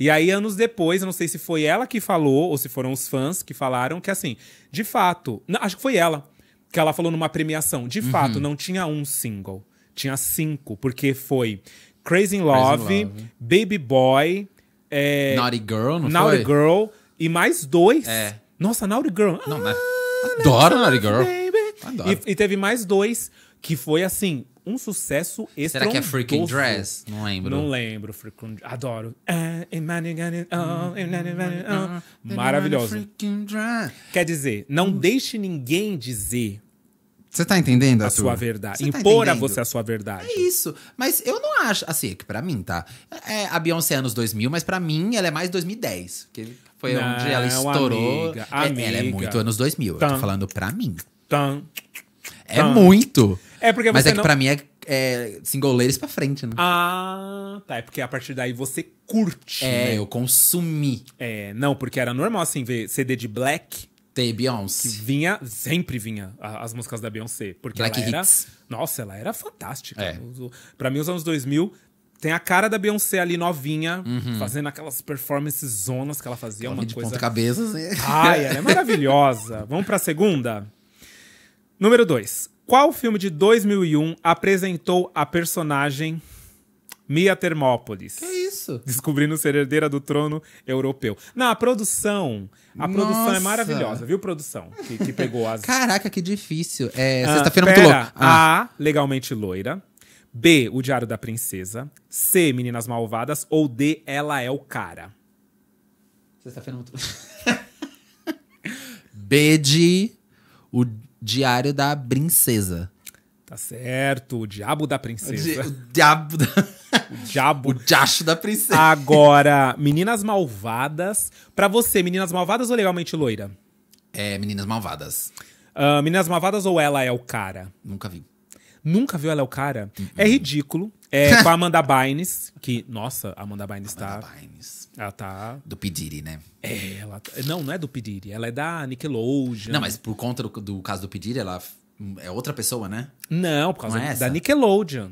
S1: E aí, anos depois, eu não sei se foi ela que falou ou se foram os fãs que falaram que, assim, de fato, não, acho que foi ela que ela falou numa premiação. De uhum. fato, não tinha um single, tinha cinco, porque foi Crazy in Love, Crazy in Love. Baby Boy, é, Naughty Girl, não Naughty foi? Girl e mais dois. É. Nossa, Naughty Girl. Não, ah! mas... Adoro Naughty Girl. Adoro. E, e teve mais dois que foi assim, um sucesso estrondoso. Será que é Freaking Dress? Não lembro. Não lembro. Freaking... Adoro. Maravilhoso.
S2: Quer dizer, não deixe ninguém dizer você tá entendendo a, a sua verdade? Cê tá Impor tá a você a sua verdade. É isso. Mas eu não acho. Assim, é que pra mim, tá? É, a Beyoncé é anos 2000, mas para mim ela é mais 2010. Porque... Foi não, onde ela estourou. Amiga, amiga. É, ela é muito anos 2000, Tam. eu tô falando pra mim. Tam. É muito. É porque Mas é que pra mim é, é single pra
S1: frente, né? Ah, tá. É porque a partir daí você curte. É, né? eu
S2: consumi.
S1: É, não, porque era normal assim ver CD de Black. Tem Beyoncé. Que vinha, sempre vinha as músicas da Beyoncé. Porque Black ela era. Hits. Nossa, ela era fantástica. É. Pra mim, os anos 2000 tem a cara da Beyoncé ali novinha, uhum. fazendo aquelas performances zonas que ela fazia, Aquela uma de coisa. Ponta cabeça, assim. Ai, ela é maravilhosa. Vamos pra segunda? Número 2. Qual filme de 2001 apresentou a personagem Mia Termópolis? Que isso? Descobrindo ser herdeira do trono europeu. Não, a produção. A Nossa. produção é maravilhosa, viu, produção? Que, que pegou as. Caraca,
S2: que difícil. É, ah, Sexta-feira é muito louca. Ah.
S1: A Legalmente Loira. B, O Diário da Princesa. C, Meninas Malvadas. Ou D, Ela é o Cara. Sexta-feira é muito.
S2: B de O Diário da Princesa. Tá
S1: certo, o Diabo da Princesa. O, di o Diabo da. O diabo. O diacho da princesa. Agora, Meninas Malvadas. Pra você, Meninas Malvadas ou Legalmente Loira? É, Meninas Malvadas. Uh, meninas Malvadas ou Ela é o Cara? Nunca vi. Nunca viu ela é o cara? Uh -uh. É uhum. ridículo. É com a Amanda Bynes, que, nossa, a Amanda Bynes tá
S2: Amanda tá. Bynes. Ela tá. Do Pediri, né? É, ela. Tá, não, não é do Pediri, ela é da Nickelodeon. Não, mas por conta do, do caso do Pediri, ela é outra pessoa, né?
S1: Não, por causa não é da Nickelodeon.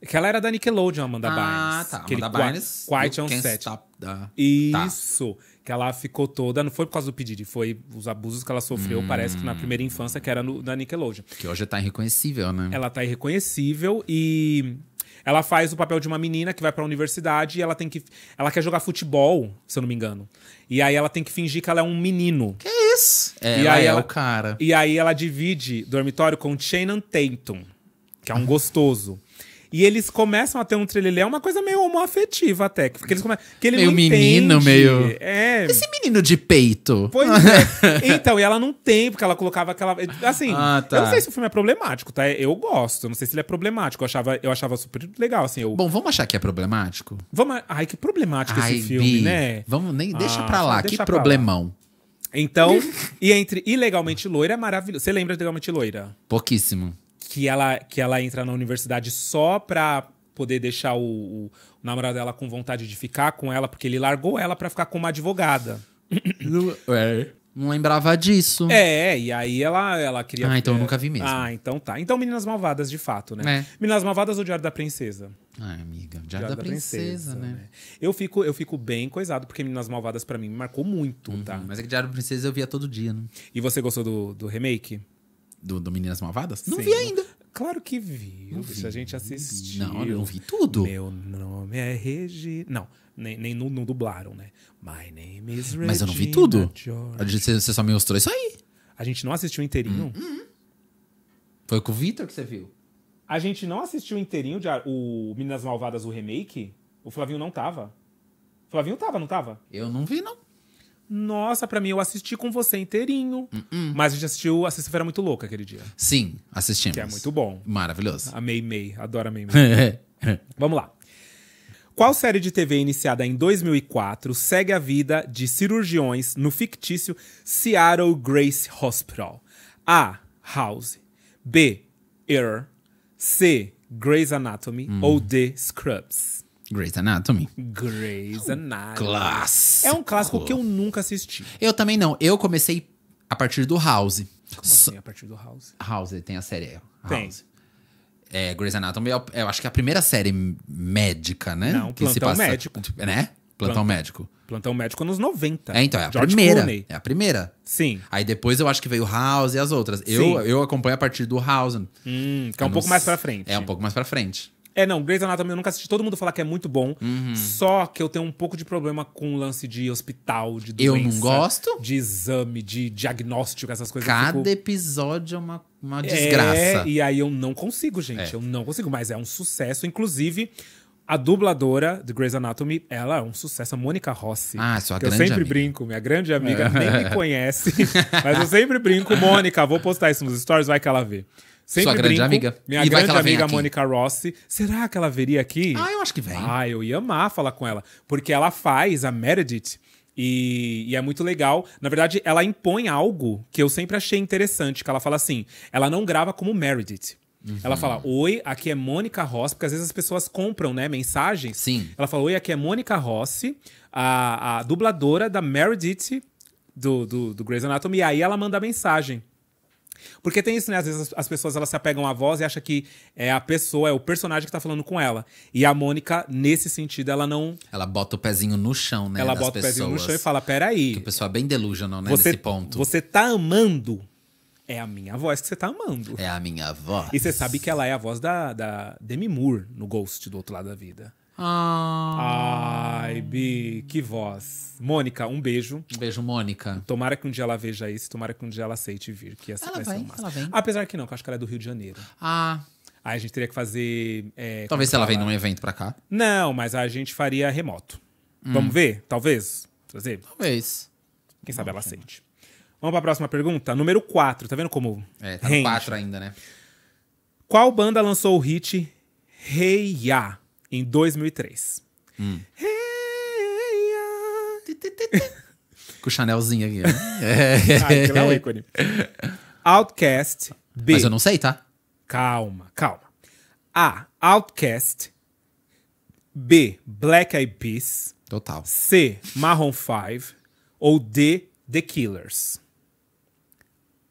S1: É que ela era da Nickelodeon,
S2: Amanda ah, Bynes. Ah, tá. Amanda Bynes. Quite on é Set. Tá.
S1: Isso. Tá que ela ficou toda, não foi por causa do pedido, foi os abusos que ela sofreu, hum. parece que na hum. primeira infância, que era no, na Nickelodeon.
S2: Que hoje tá irreconhecível, né?
S1: Ela tá irreconhecível e ela faz o papel de uma menina que vai para a universidade e ela tem que ela quer jogar futebol, se eu não me engano. E aí ela tem que fingir que ela é um menino. Que isso? É, e aí é ela, o cara. E aí ela divide dormitório com Shannon Tatum, que é um gostoso. E eles começam a ter um trilhão, é uma coisa meio homoafetiva até. Que, ele come... que ele meio menino, meio. É. Esse
S2: menino de peito. Pois
S1: é. então, e ela não tem, porque ela colocava aquela. Assim, ah, tá. eu não sei se o filme é problemático, tá? Eu gosto, não sei se ele é problemático. Eu achava, eu achava super legal, assim. Eu...
S2: Bom, vamos achar que é problemático?
S1: Vamos. Ai, que problemático Ai, esse filme, Bi. né? Vamos nem. Deixa ah, pra lá, que problemão. Lá. Então, e entre Ilegalmente Loira é maravilhoso. Você lembra de ilegalmente Loira?
S2: Pouquíssimo
S1: que ela, que ela entra na universidade só pra poder deixar o, o, namorado dela com vontade de ficar com ela, porque ele largou ela pra ficar com uma advogada.
S2: É. Não lembrava
S1: disso. É, e aí ela, ela queria. Ah, então eu é. nunca vi mesmo. Ah, então tá. Então, Meninas Malvadas, de fato, né? É. Meninas Malvadas ou Diário da Princesa?
S2: Ah, amiga. Diário, Diário da, da, Princesa, princesa né? né?
S1: Eu, fico, eu fico bem coisado, porque Meninas Malvadas para mim me marcou muito, uhum, tá? Mas é que Diário da Princesa eu via todo dia, né? E você gostou do, do remake? do, do Meninas Malvadas? Não Sim. vi ainda. Claro que vi. se A gente assistiu. Não, eu não vi tudo.
S2: Meu nome
S1: é Regi. Não, nem, nem não, não, dublaram, né? My name is Regina Mas eu não vi tudo. gente
S2: Você só me mostrou isso aí. A gente não
S1: assistiu inteirinho? Hum, hum. Foi com o Victor que você viu. A gente não assistiu inteirinho de, o Meninas Malvadas, o remake? O Flavinho não tava. O Flavinho tava, não tava? Eu não vi, não. Nossa, para mim, eu assisti com você inteirinho. Uh -uh. Mas a gente assistiu A Sexta-feira é Muito Louca aquele dia.
S2: Sim, assistimos. Que é muito bom. Maravilhoso.
S1: Amei, amei, adoro a Mei Mei. Vamos lá. Qual série de TV iniciada em 2004 segue a vida de cirurgiões no fictício Seattle Grace Hospital? A. House. B. Error. C. Grey's Anatomy. Hum. Ou D. Scrubs?
S2: Grey's Anatomy.
S1: Grey's é Anatomy. Clássico. É um clássico que eu
S2: nunca assisti. Eu também não. Eu comecei a partir do House. Como assim, a partir do House? House, tem a série. É, House. Tem. É, Grey's Anatomy, eu, é eu acho que é a primeira série médica, né? Não, que Plantão passa, Médico. Tipo, né? Plantão Plantão Médico.
S1: Plantão Médico nos 90. É, então, é a George primeira. Clooney. É a primeira.
S2: Sim. Aí depois eu acho que veio House e as outras. Eu, eu acompanho a partir do House. Hum, que é um pouco mais pra frente. É, um pouco mais pra frente.
S1: É, não, Grey's Anatomy eu nunca assisti. Todo mundo fala que é muito bom. Uhum. Só que eu tenho um pouco de problema com o lance de hospital, de doença. Eu não gosto. De exame, de diagnóstico, essas coisas. Cada fico...
S2: episódio é uma, uma é, desgraça. É,
S1: e aí eu não consigo, gente. É. Eu não consigo. Mas é um sucesso. Inclusive, a dubladora de Grey's Anatomy, ela é um sucesso, a Mônica Rossi. Ah, sua grande amiga. Eu sempre amiga. brinco, minha grande amiga, é. nem me conhece, mas eu sempre brinco, Mônica, vou postar isso nos stories, vai que ela vê. Sempre Sua grande brinco, amiga. Minha e grande amiga aqui. Mônica Rossi. Será que ela viria aqui? Ah, eu acho que vem. Ah, eu ia amar falar com ela. Porque ela faz a Meredith. E, e, é muito legal. Na verdade, ela impõe algo que eu sempre achei interessante. Que ela fala assim: ela não grava como Meredith. Uhum. Ela fala, oi, aqui é Mônica Rossi, porque às vezes as pessoas compram, né, mensagens. Sim. Ela fala, oi, aqui é Mônica Rossi, a, a dubladora da Meredith do, do, do Grey's Anatomy. E aí ela manda a mensagem. Porque tem isso, né? Às vezes as, as pessoas elas se apegam à voz e acham que é a pessoa, é o personagem que tá falando com ela. E a Mônica, nesse sentido, ela não.
S2: Ela bota o pezinho no chão, né? Ela bota pessoas. o pezinho no chão e
S1: fala: peraí. Que o pessoal é bem delusional, né? Você, nesse ponto. Você
S2: tá amando. É a minha
S1: voz que você tá amando. É a minha voz. E você sabe que ela é a voz da, da Demi Moore no Ghost do outro lado da vida.
S2: Ah. Ai,
S1: Bi, que voz. Mônica, um beijo. Um beijo, Mônica. Tomara que um dia ela veja isso, tomara que um dia ela aceite vir, que essa ela vai, vai ser ela vem. Apesar que não, que eu acho que ela é do Rio de Janeiro. Ah. Aí a gente teria que fazer. É, talvez se ela venha num evento pra cá. Não, mas a gente faria remoto. Hum. Vamos ver? Talvez? Trazer? Talvez. Quem sabe Nossa. ela aceite. Vamos pra próxima pergunta? Número 4, tá vendo como. É, tá 4 ainda, né? Qual banda lançou o hit Hey Ya? em 2003.
S2: Hum. Com o Chanelzinho aqui. Né? ah, é o ícone.
S1: Outcast B. Mas eu não sei, tá? Calma, calma. A. Outcast. B. Black Eyed Peas. Total. C. Marron 5. Ou D. The Killers.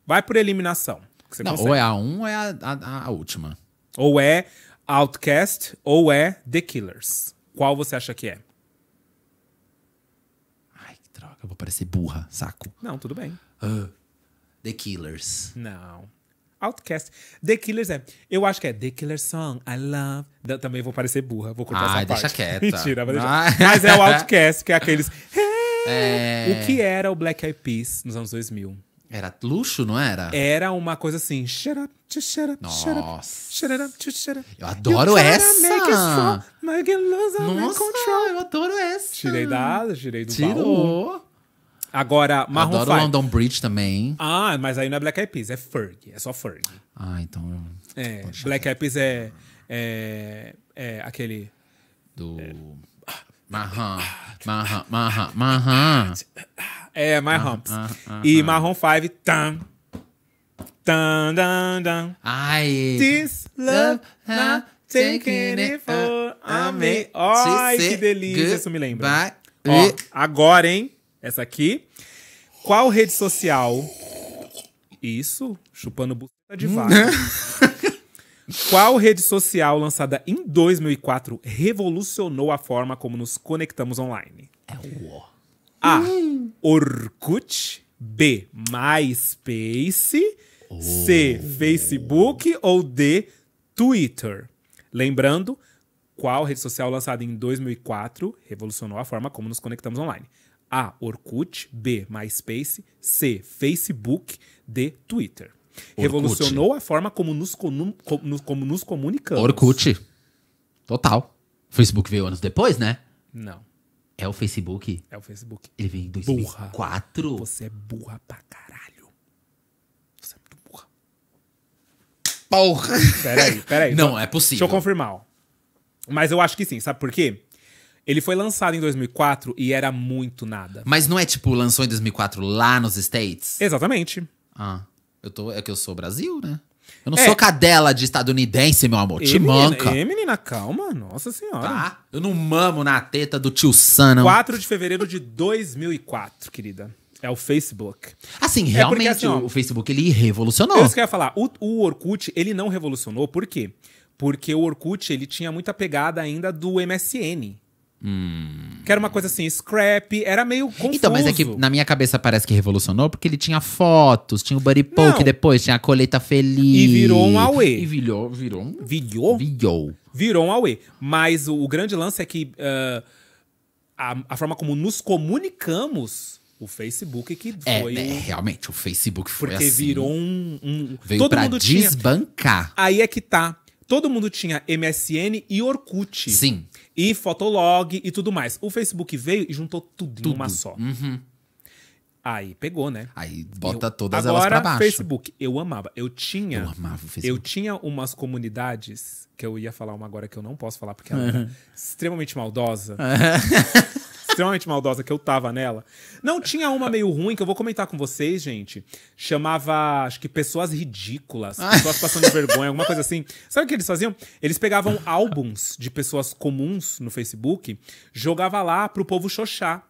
S1: Vai por eliminação. não, ou é a 1 um, ou é a, a, a última. Ou é Outcast ou é The Killers? Qual você acha que é?
S2: Ai, que droga, eu vou parecer burra, saco. Não, tudo bem. Uh, The Killers. Não.
S1: Outcast. The Killers é. Eu acho que é The Killer Song, I Love. Da, também vou parecer burra, vou cortar Ai, essa deixa parte. quieta. Mentira, vou ah. Mas é o Outcast, que é aqueles. É... O que era o Black Eyed Peas nos anos 2000?
S2: Era luxo, não era?
S1: Era uma coisa assim, shut up, nossa. Eu adoro essa. Nossa, eu adoro essa. Tirei da, tirei do Tirou. Baú. Agora, 5. Adoro Five. London Bridge também. Ah, mas aí não é Black Eyed Peas, é Ferg, é só Ferg.
S2: Ah, então...
S1: É, Black Eyed Peas é, é, é aquele... Do... É. Marron.
S2: Marron. marrom, marrom. É, My Humps. Ah, ah, ah e ah. Marron
S1: 5, tam, Dun, dun, dun. Ai. This
S2: love, love taking it for me. Ai, que delícia, isso
S1: me lembra. Ó, agora, hein? Essa aqui. Qual rede social? Isso, chupando buceta de hum. vaca. Qual rede social lançada em 2004 revolucionou a forma como nos conectamos online? É o A. Hum. Orkut. B. MySpace. C, Facebook ou D, Twitter. Lembrando, qual rede social lançada em 2004 revolucionou a forma como nos conectamos online? A, Orkut, B, MySpace, C, Facebook, D, Twitter. Orkut. Revolucionou a forma como nos, como, como nos comunicamos. Orkut.
S2: Total. Facebook veio anos depois, né? Não. É o Facebook? É o Facebook. Ele veio em 2004?
S1: Burra. Você é burra pra caralho. Porra! Peraí, peraí. Não, é possível. Deixa eu confirmar. Ó. Mas eu acho que sim, sabe por quê? Ele foi lançado em 2004 e era muito nada.
S2: Mas não é tipo, lançou em 2004 lá nos States? Exatamente. Ah, eu tô, é que eu sou Brasil, né? Eu não é. sou cadela de estadunidense, meu amor. E Te menina, manca. E, menina, calma. Nossa senhora. Tá. Eu não mamo na teta do tio Sam, não. 4
S1: de fevereiro de 2004, querida. É o Facebook. Assim, realmente, é porque, assim, ó, o
S2: Facebook, ele revolucionou. É isso que
S1: eu ia falar. O, o Orkut, ele não revolucionou. Por quê? Porque o Orkut, ele tinha muita pegada ainda do MSN. Hum. Que era uma coisa assim, scrap, era meio confuso. Então, mas é que
S2: na minha cabeça parece que revolucionou, porque ele tinha fotos, tinha o Buddy Poke depois, tinha a coleta feliz. E virou um Aue.
S1: E virou, virou um...
S2: Virou? Virou.
S1: Virou um Aue. Mas o, o grande lance é que uh, a, a forma como nos comunicamos o Facebook que é, foi. É,
S2: realmente, o Facebook foi porque assim. Porque virou
S1: um. um... Veio Todo pra desbancar. Tinha... Aí é que tá. Todo mundo tinha MSN e Orkut. Sim. E Fotolog e tudo mais. O Facebook veio e juntou tudo, tudo. em uma só. Uhum. Aí pegou, né? Aí bota eu, todas agora, elas pra baixo. Facebook, eu amava. Eu tinha. Eu amava o Facebook. Eu tinha umas comunidades, que eu ia falar uma agora que eu não posso falar porque ela é uhum. era extremamente maldosa. Uhum. extremamente maldosa que eu tava nela. Não, tinha uma meio ruim que eu vou comentar com vocês, gente. Chamava, acho que pessoas ridículas, ah. pessoas passando vergonha, alguma coisa assim. Sabe o que eles faziam? Eles pegavam álbuns de pessoas comuns no Facebook, jogava lá pro povo xoxar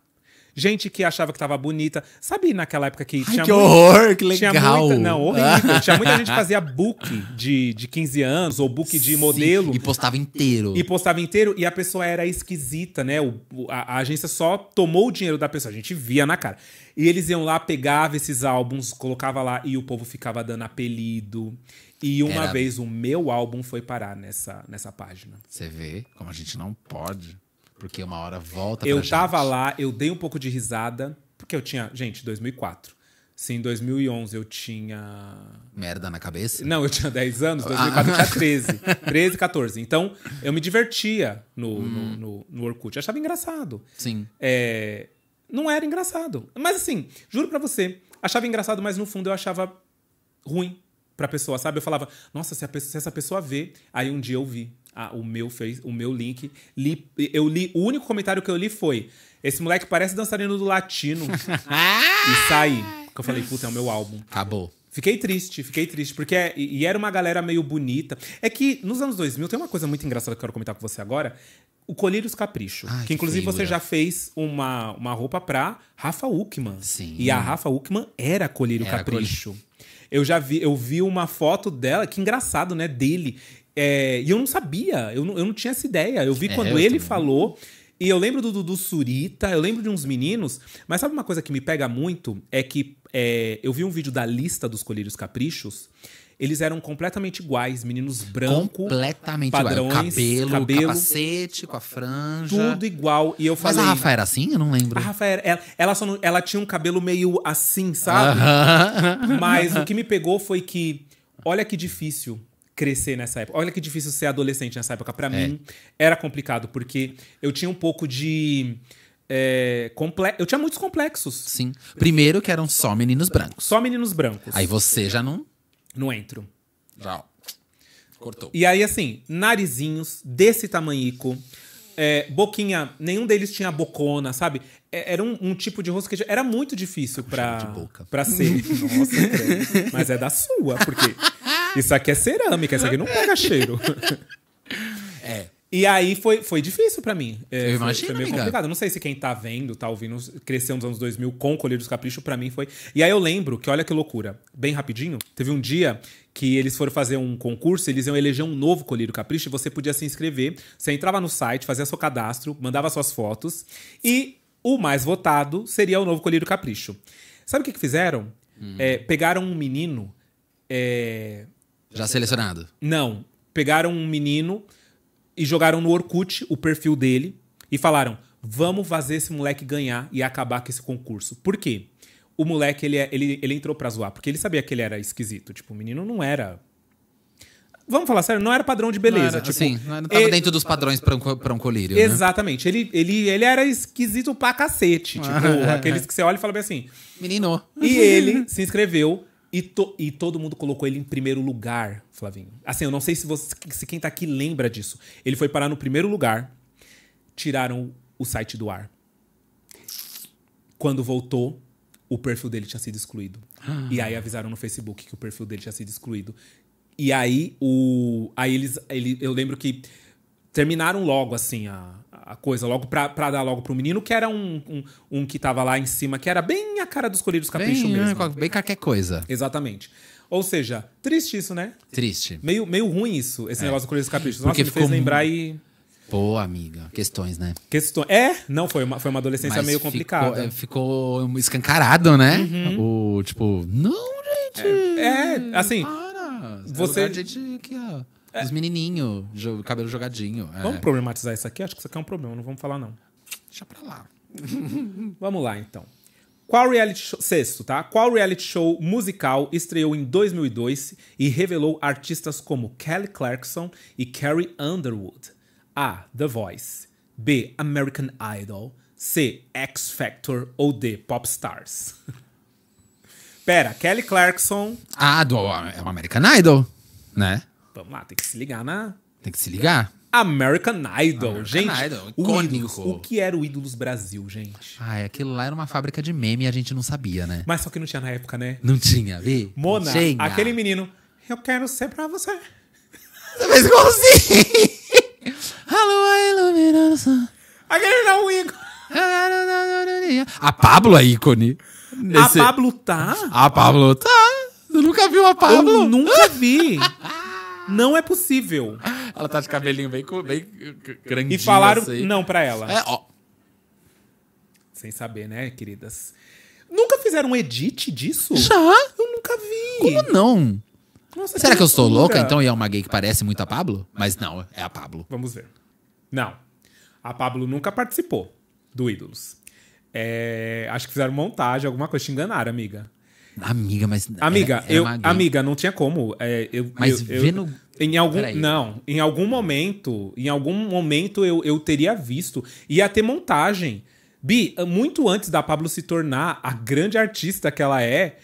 S1: gente que achava que tava bonita. Sabe naquela época que Ai, tinha. Que muito, horror, que legal. Tinha muita, não, horrível. tinha muita gente que fazia book de, de 15 anos ou book de Sim, modelo. E postava
S2: inteiro. E
S1: postava inteiro e a pessoa era esquisita, né? O, a, a agência só tomou o dinheiro da pessoa. A gente via na cara. E eles iam lá, pegava esses álbuns, colocava lá e o povo ficava dando apelido. E uma Era... vez o meu álbum foi parar
S2: nessa, nessa página. Você vê como a gente não pode porque uma hora volta. Eu tava
S1: gente. lá, eu dei um pouco de risada, porque eu tinha. Gente, 2004. Se em 2011 eu tinha. Merda na cabeça? Não, eu tinha 10 anos, 2004 ah. eu tinha 13. 13, 14. Então, eu me divertia no, hum. no, no, no Orkut. Eu achava engraçado. Sim. É, não era engraçado. Mas assim, juro para você, achava engraçado, mas no fundo eu achava ruim pra pessoa, sabe? Eu falava, nossa, se, pessoa, se essa pessoa vê. Aí um dia eu vi. Ah, o meu fez, o meu link. Li, eu li, o único comentário que eu li foi: esse moleque parece dançarino do latino. Ah! e saí. Que eu falei, puta, é o meu álbum. Acabou. Fiquei triste, fiquei triste, porque é, e era uma galera meio bonita. É que nos anos 2000 tem uma coisa muito engraçada que eu quero comentar com você agora, o Colírios Capricho, Ai, que inclusive você já fez uma, uma roupa pra Rafa Uckman. Sim. E a Rafa Uckman era Colírio era Capricho. Col... Eu já vi, eu vi uma foto dela, que engraçado, né, dele é, e eu não sabia, eu não, eu não tinha essa ideia. Eu vi é, quando eu ele também. falou. E eu lembro do Dudu Surita, eu lembro de uns meninos. Mas sabe uma coisa que me pega muito? É que é, eu vi um vídeo da lista dos Colírios Caprichos. Eles eram completamente iguais, meninos brancos. Completamente padrões, igual. Cabelo, cabelo, capacete, com a franja. Tudo igual. E eu falei. Mas a Rafa
S2: era assim? Eu não lembro. A
S1: Rafa era. Ela, ela só não, ela tinha um cabelo meio assim, sabe? Uh -huh. Mas o que me pegou foi que. Olha que difícil crescer nessa época. Olha que difícil ser adolescente nessa época. para é. mim, era complicado, porque eu tinha um pouco de. É, comple... Eu tinha muitos complexos. Sim. Primeiro que eram só meninos brancos. Só meninos
S2: brancos. Aí você já não. Não entro. Já. Cortou.
S1: E aí, assim, narizinhos desse tamanhico. É, boquinha, nenhum deles tinha bocona, sabe? É, era um, um tipo de rosto que era muito difícil pra, pra ser. Nossa, mas é da sua, porque isso aqui é cerâmica, isso aqui não pega cheiro. É. E aí foi, foi difícil para mim. É, eu imagino, foi, meio amiga. complicado. Eu não sei se quem tá vendo, tá ouvindo, cresceu nos anos 2000 com Colher dos Caprichos, para mim foi. E aí eu lembro que, olha que loucura, bem rapidinho, teve um dia que eles foram fazer um concurso, eles iam eleger um novo Colher do Capricho e você podia se inscrever. Você entrava no site, fazia seu cadastro, mandava suas fotos e o mais votado seria o novo Colher do Capricho. Sabe o que, que fizeram? Hum. É, pegaram um menino. É
S2: já selecionado?
S1: Não. Pegaram um menino e jogaram no Orkut o perfil dele e falaram: vamos fazer esse moleque ganhar e acabar com esse concurso. Por quê? O moleque, ele, é, ele, ele entrou pra zoar, porque ele sabia que ele era esquisito. Tipo, o menino não era Vamos falar sério, não era padrão de beleza. Não era, tipo, sim, não, estava tava ele, dentro dos padrões
S2: para um, pra um colírio. Né?
S1: Exatamente. Né? Ele, ele, ele era esquisito pra cacete. Tipo, aqueles que você olha e fala bem assim. Menino. E ele se inscreveu e, to, e, todo mundo colocou ele em primeiro lugar, Flavinho. Assim, eu não sei se, você, se quem tá aqui lembra disso. Ele foi parar no primeiro lugar, tiraram o site do ar. Quando voltou, o perfil dele tinha sido excluído. Ah. E aí avisaram no Facebook que o perfil dele tinha sido excluído. E aí o. Aí eles. Ele, eu lembro que terminaram logo, assim, a, a coisa logo pra, pra dar logo pro menino, que era um, um, um que tava lá em cima, que era bem a cara dos Coelhos Capricho bem, mesmo. Ah,
S2: bem qualquer coisa.
S1: Exatamente. Ou seja, triste isso, né? Triste. Meio, meio ruim isso, esse é. negócio do Coelhos Capricho. Nossa, Porque me fez lembrar e...
S2: Pô, amiga, questões, né?
S1: Questões. É, não, foi uma, foi uma adolescência Mas meio ficou, complicada. É,
S2: ficou, escancarado, né? Uhum. O tipo, não, gente. É, é assim. Para. É você. É lugar de, de, ó é. Dos menininhos, cabelo jogadinho. É. Vamos
S1: problematizar isso aqui? Acho que isso aqui é um problema, não vamos falar, não. Deixa pra lá. vamos lá, então. Qual reality show, sexto, tá? Qual reality show musical estreou em 2002 e revelou artistas como Kelly Clarkson e Carrie Underwood? A. The Voice. B. American Idol. C. X Factor ou D. Pop Stars. Pera, Kelly
S2: Clarkson. Ah, do, é o American Idol, né?
S1: vamos lá, tem que se ligar na. Tem que se ligar.
S2: American Idol, American gente. Idol, o, icônico. Ídolos, o
S1: que era o Ídolos Brasil,
S2: gente? Ah, aquilo lá era uma fábrica de meme e a gente não sabia, né? Mas só que não tinha na época, né? Não tinha, vi? Mona, tinha. aquele
S1: menino, eu quero ser pra você.
S2: Você fez igualzinho.
S1: lua iluminando só. Aquele não, é o
S2: A Pablo é ícone. Nesse... A Pablo
S1: tá? A Pablo tá. Você nunca viu a Pablo? Eu nunca vi. Não é possível. Ela tá de cabelinho bem, bem grandinho. E falaram assim. não pra ela. É, ó. Sem saber, né, queridas? Nunca fizeram um edit disso? Já? Eu nunca
S2: vi. Como não? Nossa, Será que, eu estou louca então e é uma gay que parece muito a Pablo? Mas não, é a Pablo. Vamos ver. Não. A Pablo nunca participou do
S1: Ídolos. É, acho que fizeram montagem, alguma coisa. Te enganaram, amiga.
S2: Amiga, mas. Amiga, eu,
S1: amiga, não tinha como. É, eu, mas eu, vendo. Eu, em algum, não, em algum momento, em algum momento eu, eu teria visto. Ia ter montagem. Bi, muito antes da Pablo se tornar a grande artista que ela é,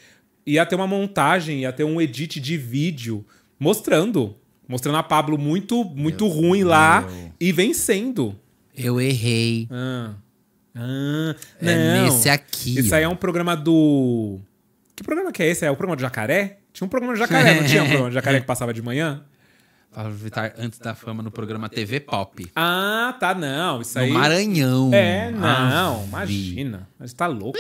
S1: ia ter uma montagem, ia ter um edit de vídeo mostrando. Mostrando a Pablo muito, muito ruim lá e vencendo. Eu errei. Ah. Ah, é não. É nesse aqui. Isso aí é um programa do. Que programa que é esse? É o programa do jacaré? Tinha um programa do jacaré, não tinha um programa do jacaré que passava de manhã? Pablo Vittar antes da
S2: fama no programa TV Pop.
S1: Ah, tá, não. Isso aí. No Maranhão. É, ah, não, Ave.
S2: imagina. Mas tá louco.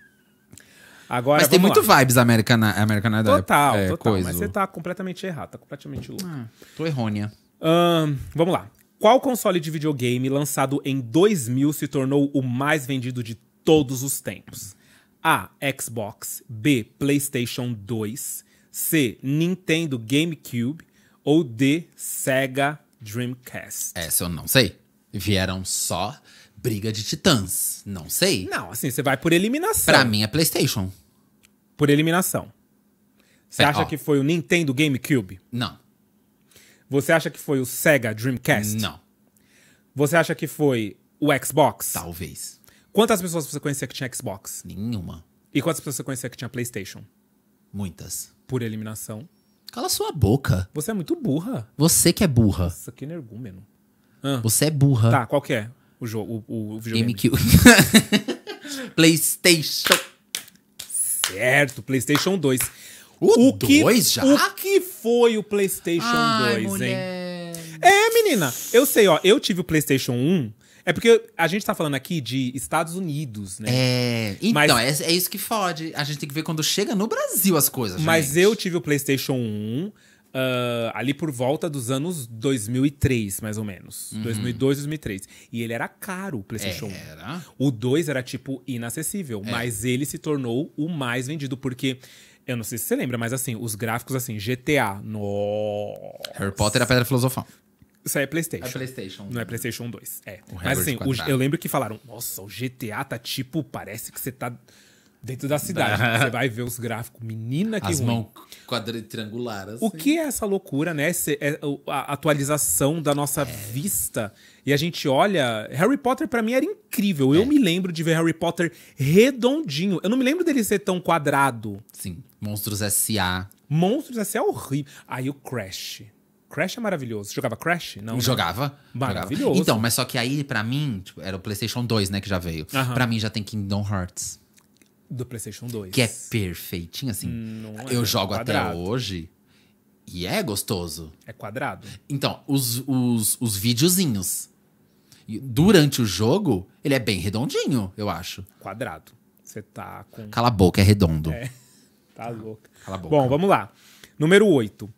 S2: Agora, mas tem muito lá. vibes American, American Idol. Total, é, total. Coisa. Mas você
S1: tá completamente errado, tá completamente louco. Ah, tô errônea. Um, vamos lá. Qual console de videogame lançado em 2000 se tornou o mais vendido de todos os tempos? A. Xbox. B. PlayStation 2. C. Nintendo GameCube. Ou D.
S2: Sega Dreamcast. Essa eu não sei. Vieram só briga de titãs. Não sei. Não, assim, você vai por eliminação. Pra mim é PlayStation. Por
S1: eliminação. Você é, acha ó. que foi o Nintendo GameCube? Não. Você acha que foi o Sega Dreamcast? Não. Você acha que foi o Xbox? Talvez. Quantas pessoas você conhecia que tinha Xbox? Nenhuma. E quantas pessoas você conhecia que tinha PlayStation? Muitas. Por eliminação. Cala sua boca. Você é muito
S2: burra. Você que é burra.
S1: aqui que energúmeno. Ah.
S2: Você é burra. Tá,
S1: qual que é o jogo, o, o videogame? GameCube. PlayStation. Certo, PlayStation 2. O, que, 2 já? O que foi o PlayStation 2, hein? É, menina, eu sei, ó, eu tive o PlayStation 1 é porque a gente tá falando aqui de Estados Unidos,
S2: né? É. Então, é, é, isso que fode. A gente tem que ver quando chega no Brasil as coisas. Mas gente.
S1: eu tive o PlayStation 1 uh, ah, ali por volta dos anos 2003, mais ou menos. Uhum. 2002, 2003. E ele era caro, o PlayStation é, era. 1. O 2 era, tipo, inacessível. É. Mas ele se tornou o mais vendido, porque. Eu não sei se você lembra, mas assim, os gráficos assim, GTA, no Harry Potter e a Pedra Filosofal. Isso aí é PlayStation. É PlayStation. Não é PlayStation 2. É. Mas assim, o, eu lembro que falaram: Nossa, o GTA tá tipo, parece que você tá dentro da cidade. você vai ver os gráficos. Menina, que As ruim. mãos
S2: quadritriangular. Assim.
S1: O que é essa loucura, né? é, a atualização da nossa é. vista. E a gente olha. Harry Potter para mim era incrível. É. Eu me lembro de ver Harry Potter redondinho. Eu não me lembro dele ser tão quadrado. Sim. Monstros S.A. Monstros S.A. é horrível. Aí o Crash. Crash é maravilhoso. Jogava Crash? Não. Né? Jogava. Maravilhoso. Jogava. Então,
S2: mas só que aí, para mim, tipo, era o PlayStation 2, né, que já veio. Uh -huh. Para mim já tem Kingdom Hearts. Do PlayStation 2. Que é perfeitinho, assim. Hum, não é. eu é jogo quadrado. até hoje. E é gostoso. É quadrado. Então, os, os, os videozinhos. Durante o jogo, ele é bem redondinho, eu acho. Quadrado. Você tá com. Cala a boca, é redondo. É.
S1: Tá, tá. louco. Cala a boca. Bom, vamos lá. Número 8.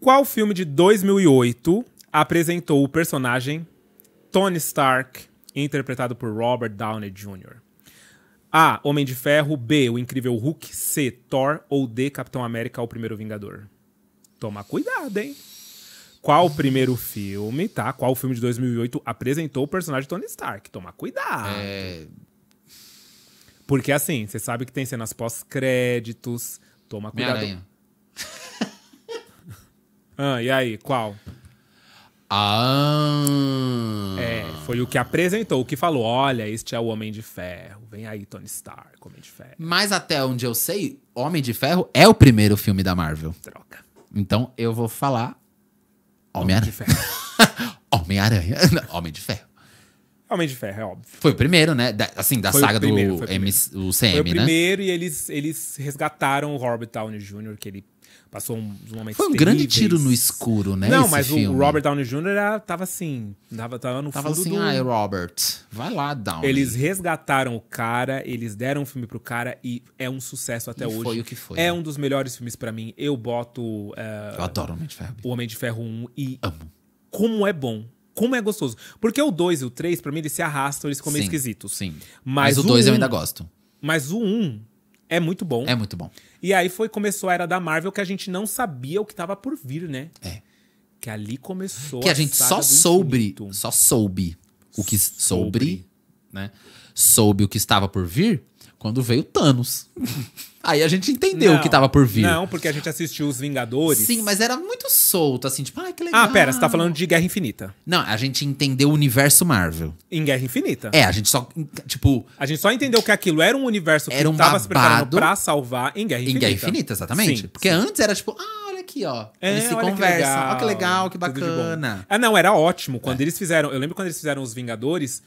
S1: Qual filme de 2008 apresentou o personagem Tony Stark, interpretado por Robert Downey Jr.? A. Homem de Ferro. B. O Incrível Hulk. C. Thor. Ou D. Capitão América, o Primeiro Vingador. Toma cuidado, hein? Qual o primeiro filme, tá? Qual o filme de 2008 apresentou o personagem Tony Stark? Toma cuidado. É... Porque assim, você sabe que tem cenas pós-créditos. Toma cuidado. Ah, e aí, qual?
S2: Ah.
S1: É, foi o que apresentou, o que falou: olha, este é o Homem de Ferro. Vem aí, Tony Stark, Homem de Ferro. Mas até onde
S2: eu sei, Homem de Ferro é o primeiro filme da Marvel. Droga. Então eu vou falar Homem-Aranha. Homem-Aranha. Homem de Ferro.
S1: Homem de Ferro, é óbvio.
S2: Foi o primeiro, né? Da, assim, da foi saga primeiro, do MC, o CM, né? Foi o primeiro
S1: né? e eles, eles resgataram o Robert Downey Jr., que ele Passou um, um momento Foi um terríveis. grande tiro no escuro, né? Não, mas filme. o Robert Downey Jr. tava assim. Tava, tava no tava fundo assim, do... ai, Robert, vai lá, Downey. Eles resgataram o cara, eles deram o um filme pro cara e é um sucesso até e hoje. Foi o que foi. É um dos melhores filmes para mim. Eu boto. Uh, Eu adoro Homem de Ferro. O Homem de Ferro 1 e. Amo. Como é bom como é gostoso. Porque o 2 e o 3, pra mim, eles se arrastam, eles ficam meio esquisitos. Sim. Mas, mas o 2 um, eu ainda gosto. Mas o 1, um, é muito bom. É muito bom. E aí foi começou a era da Marvel que a gente não sabia o que tava por vir, né? É. Que ali
S2: começou que a, a gente só soube, só soube o que soube, né? Soube o que estava por vir quando veio Thanos. Aí a gente entendeu o que tava por vir. Não,
S1: porque a gente assistiu Os Vingadores. Sim, mas era muito solto, assim, tipo, ai, ah, que legal. Ah, pera, você tá falando de
S2: Guerra Infinita. Não, a gente entendeu o universo Marvel.
S1: Em Guerra Infinita. É, a
S2: gente só, tipo...
S1: A gente só entendeu que aquilo era um universo que era um tava se preparando pra salvar em Guerra Infinita. Em Guerra Infinita, exatamente. Sim,
S2: porque sim. antes era tipo, ah, olha aqui, ó. É, eles se conversam, olha que legal, que bacana.
S1: Ah, não, era ótimo. Quando é. eles fizeram, eu lembro quando eles fizeram Os Vingadores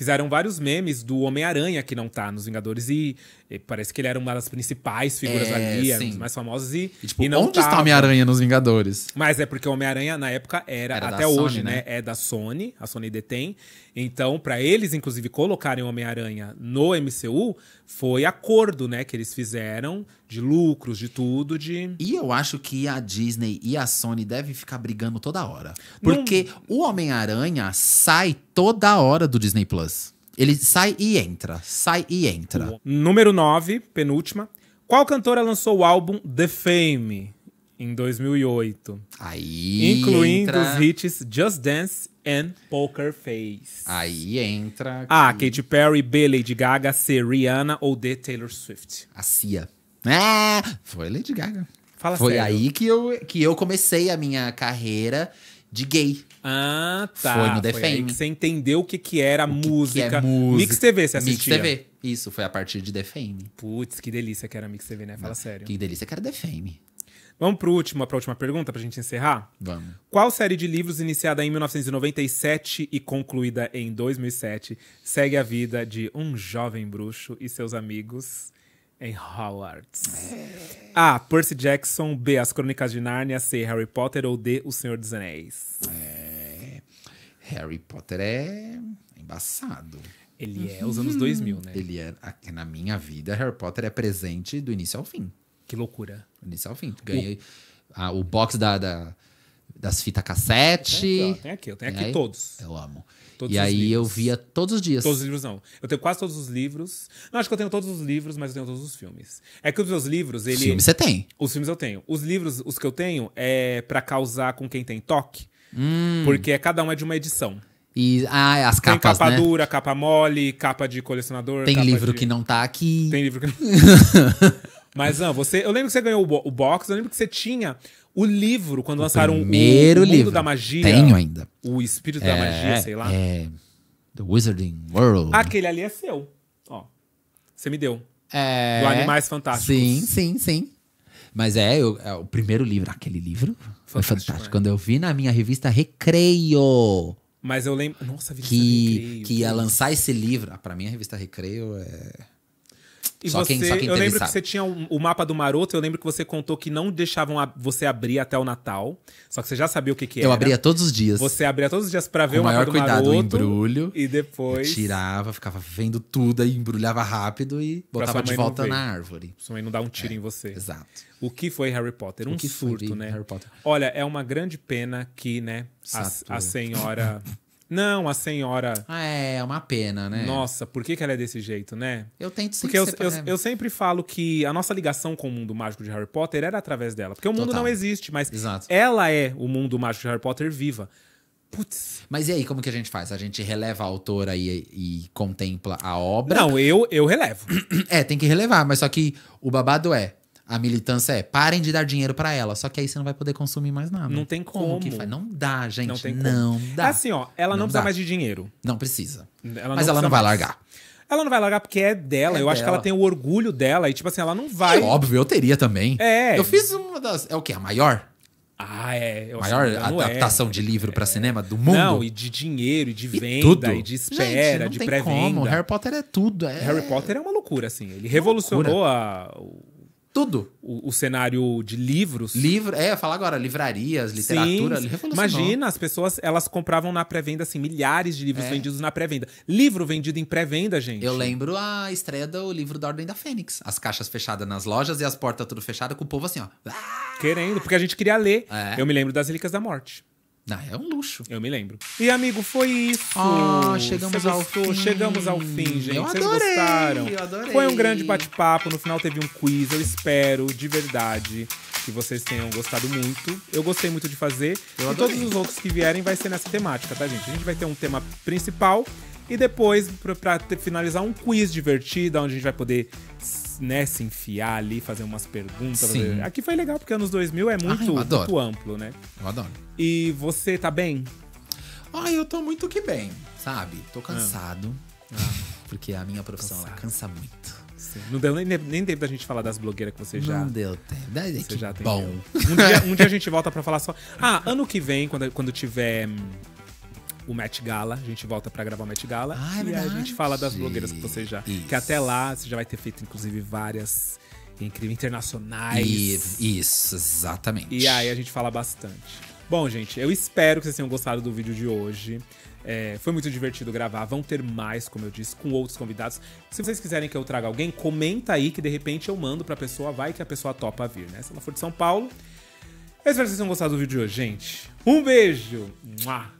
S1: fizeram vários memes do Homem-Aranha que não tá nos Vingadores e, e, parece que ele era uma das principais figuras é, ali, era mais famosas e, e, tipo, e não onde tava. está Homem-Aranha nos Vingadores? Mas é porque o Homem-Aranha na época era, era até hoje, Sony, né? né? É da Sony, a Sony detém. Então, para eles, inclusive, colocarem o Homem-Aranha no MCU, foi acordo, né, que eles fizeram de lucros,
S2: de tudo, de. E eu acho que a Disney e a Sony devem ficar brigando toda hora. Porque Não... o Homem-Aranha sai toda hora do Disney Plus. Ele sai e entra, sai e entra. Número 9, penúltima. Qual cantora lançou
S1: o álbum The Fame? em 2008. Aí Incluindo entra... os hits Just Dance and Poker Face. Aí entra... A, ah, Katy Perry, B, Lady Gaga, C, Rihanna ou D, Taylor Swift. A Cia. Ah,
S2: foi Lady Gaga. Fala foi sério. aí que eu, que eu comecei a minha carreira de gay. Ah, tá. Foi no The foi Fame. você entendeu o que, que era o que música. Que é música. Mix TV, você assistia. Mix TV. Isso, foi a partir de The Fame. Putz, que delícia que era Mix TV, né? Fala sério. Que delícia
S1: que era The Fame. Vamos para último, para última pergunta, para a gente encerrar? Vamos. Qual série de livros, iniciada em 1997 e concluída em 2007, segue a vida de um jovem bruxo e seus amigos em Hogwarts? É. A. Percy Jackson. B. As Crônicas de Nárnia. C. Harry Potter. Ou D. O Senhor dos Anéis.
S2: É... Harry Potter é embaçado. Ele é os uhum. anos 2000, né? Ele é, na minha vida, Harry Potter é presente do início ao fim. Que loucura. Do início ao fim. Ganhei o, a, o box da, da das fitas cassete. Tem aqui, eu tenho aqui, eu tenho aqui todos. Eu amo. Todos e aí livros. eu via todos os dias. Todos os livros, não.
S1: Eu tenho quase todos os livros. Não, acho que eu tenho todos os livros, mas eu tenho todos os filmes. É que os meus livros, ele. Filmes você tem. Os filmes eu tenho. Os livros, os que eu tenho, é para causar com quem tem toque. Hum. Porque cada um é de uma edição.
S2: E ah, é as capas, Tem capa né?
S1: dura, capa mole, capa de colecionador. Tem livro de... que não tá aqui. Tem livro que não... Mas, não, você. Eu lembro que você ganhou o, o box, eu lembro que você tinha o livro, quando lançaram o, primeiro o, o Mundo livro. da Magia. Tenho ainda. O Espírito é, da Magia, sei lá.
S2: É. The Wizarding World.
S1: Aquele ali é seu. Ó. Você me deu. É. Do Animais Fantásticos. Sim, sim,
S2: sim. Mas é, eu, é o primeiro livro, aquele livro fantástico, foi né? fantástico. Quando eu vi na minha revista Recreio. Mas eu lembro. Nossa, a revista que, Recreio. Que ia lançar esse livro. Ah, pra mim, a revista Recreio é e só você, quem, só quem eu lembro que você
S1: tinha um, o mapa do Maroto, eu lembro que você contou que não deixavam a, você abrir até o Natal. Só que você já sabia o que, que eu era. Eu abria todos os dias. Você abria todos os dias para ver Com o maior mapa do cuidado, Maroto. o embrulho. E depois.
S2: tirava, ficava vendo tudo, aí embrulhava rápido e botava de volta na
S1: árvore. Sua mãe não dá um tiro é, em você. Exato. O que foi Harry Potter? Um surto, né? Harry Potter. Olha, é uma grande pena que, né, a, a senhora Não, a senhora. Ah, é, é, uma pena, né? Nossa, por que, que ela é desse jeito, né?
S2: Eu tento sempre. Porque eu, eu, eu,
S1: sempre falo que a nossa ligação com o mundo mágico de Harry Potter era através dela. Porque o mundo Total. não existe, mas Exato.
S2: ela é o mundo mágico de Harry Potter viva. Putz. Mas e aí, como que a gente faz? A gente releva a autora e, e contempla a obra? Não, eu, eu relevo. é, tem que relevar, mas só que o babado é: a militância é, parem de dar dinheiro para ela. Só que aí você não vai poder consumir mais nada. Não tem como. como que faz? Não dá, gente. Não, tem não como.
S1: dá. Assim, ó, ela não, não precisa dá. mais de dinheiro. Não precisa. Ela Mas ela não vai largar. Ela não vai largar porque é dela. É eu dela. acho que ela tem o orgulho dela. E, tipo assim, ela não vai. É
S2: óbvio, eu teria também. É. Eu fiz uma das. É o quê? A maior?
S1: Ah, é.
S2: Eu maior é. adaptação é. de livro para é. cinema do mundo. Não, e de
S1: dinheiro, e de venda, e, tudo. e de espera, Gente, de pré-venda. Harry
S2: Potter é tudo. É... Harry
S1: Potter é uma loucura, assim. Ele revolucionou a, tudo. O, o, cenário de livros. Livro, é, eu falo agora, livrarias, literatura. Sim, imagina, as pessoas elas compravam na pré-venda, assim, milhares de livros é. vendidos na pré-venda. Livro vendido em pré-venda,
S2: gente. Eu lembro a estreia do livro da Ordem da Fênix. As caixas fechadas nas lojas e as portas tudo fechadas, com o povo assim, ó. Querendo, porque a gente queria ler. É. Eu me lembro das Relíquias da Morte. Ah, é
S1: um luxo. Eu me lembro. E, amigo, foi isso. Ah, chegamos ao fim. Chegamos ao fim, gente. Eu Vocês adorei, gostaram? Eu adorei. Foi um grande bate-papo. No final teve um quiz. Eu espero, de verdade, que vocês tenham gostado muito. Eu gostei muito de fazer. Eu e todos os outros que vierem vai ser nessa temática, tá, gente? A gente vai ter um tema principal. E depois, para finalizar, um quiz divertido, onde a gente vai poder né, se enfiar ali, fazer umas perguntas. Fazer... Aqui foi legal, porque anos 2000 é muito, Ai, muito amplo, né? Eu adoro. E você tá
S2: bem? Ai, eu tô muito que bem,
S1: sabe? Tô ah. cansado. Ah. ah. Porque a minha profissão, ela cansa muito. Sim. Não deu nem, nem tempo da gente falar das blogueiras que você já. Não deu tempo. Daí você já tem. Bom. Um dia, um dia, a gente volta pra falar só. Ah, ano que vem, quando, quando tiver hum, o Met Gala. A gente volta para gravar o Met Gala. Ah, é e aí a gente fala das blogueiras que você já. Isso. Que até lá você já vai ter feito, inclusive, várias incríveis internacionais.
S2: E, isso, exatamente.
S1: E aí a gente fala bastante. Bom, gente, eu espero que vocês tenham gostado do vídeo de hoje. É, foi muito divertido gravar. Vão ter mais, como eu disse, com outros convidados. Se vocês quiserem que eu traga alguém, comenta aí que de repente eu mando pra pessoa, vai que a pessoa topa vir, né? Se ela for de São Paulo. Eu espero que vocês tenham gostado do vídeo de hoje, gente. Um beijo! Mua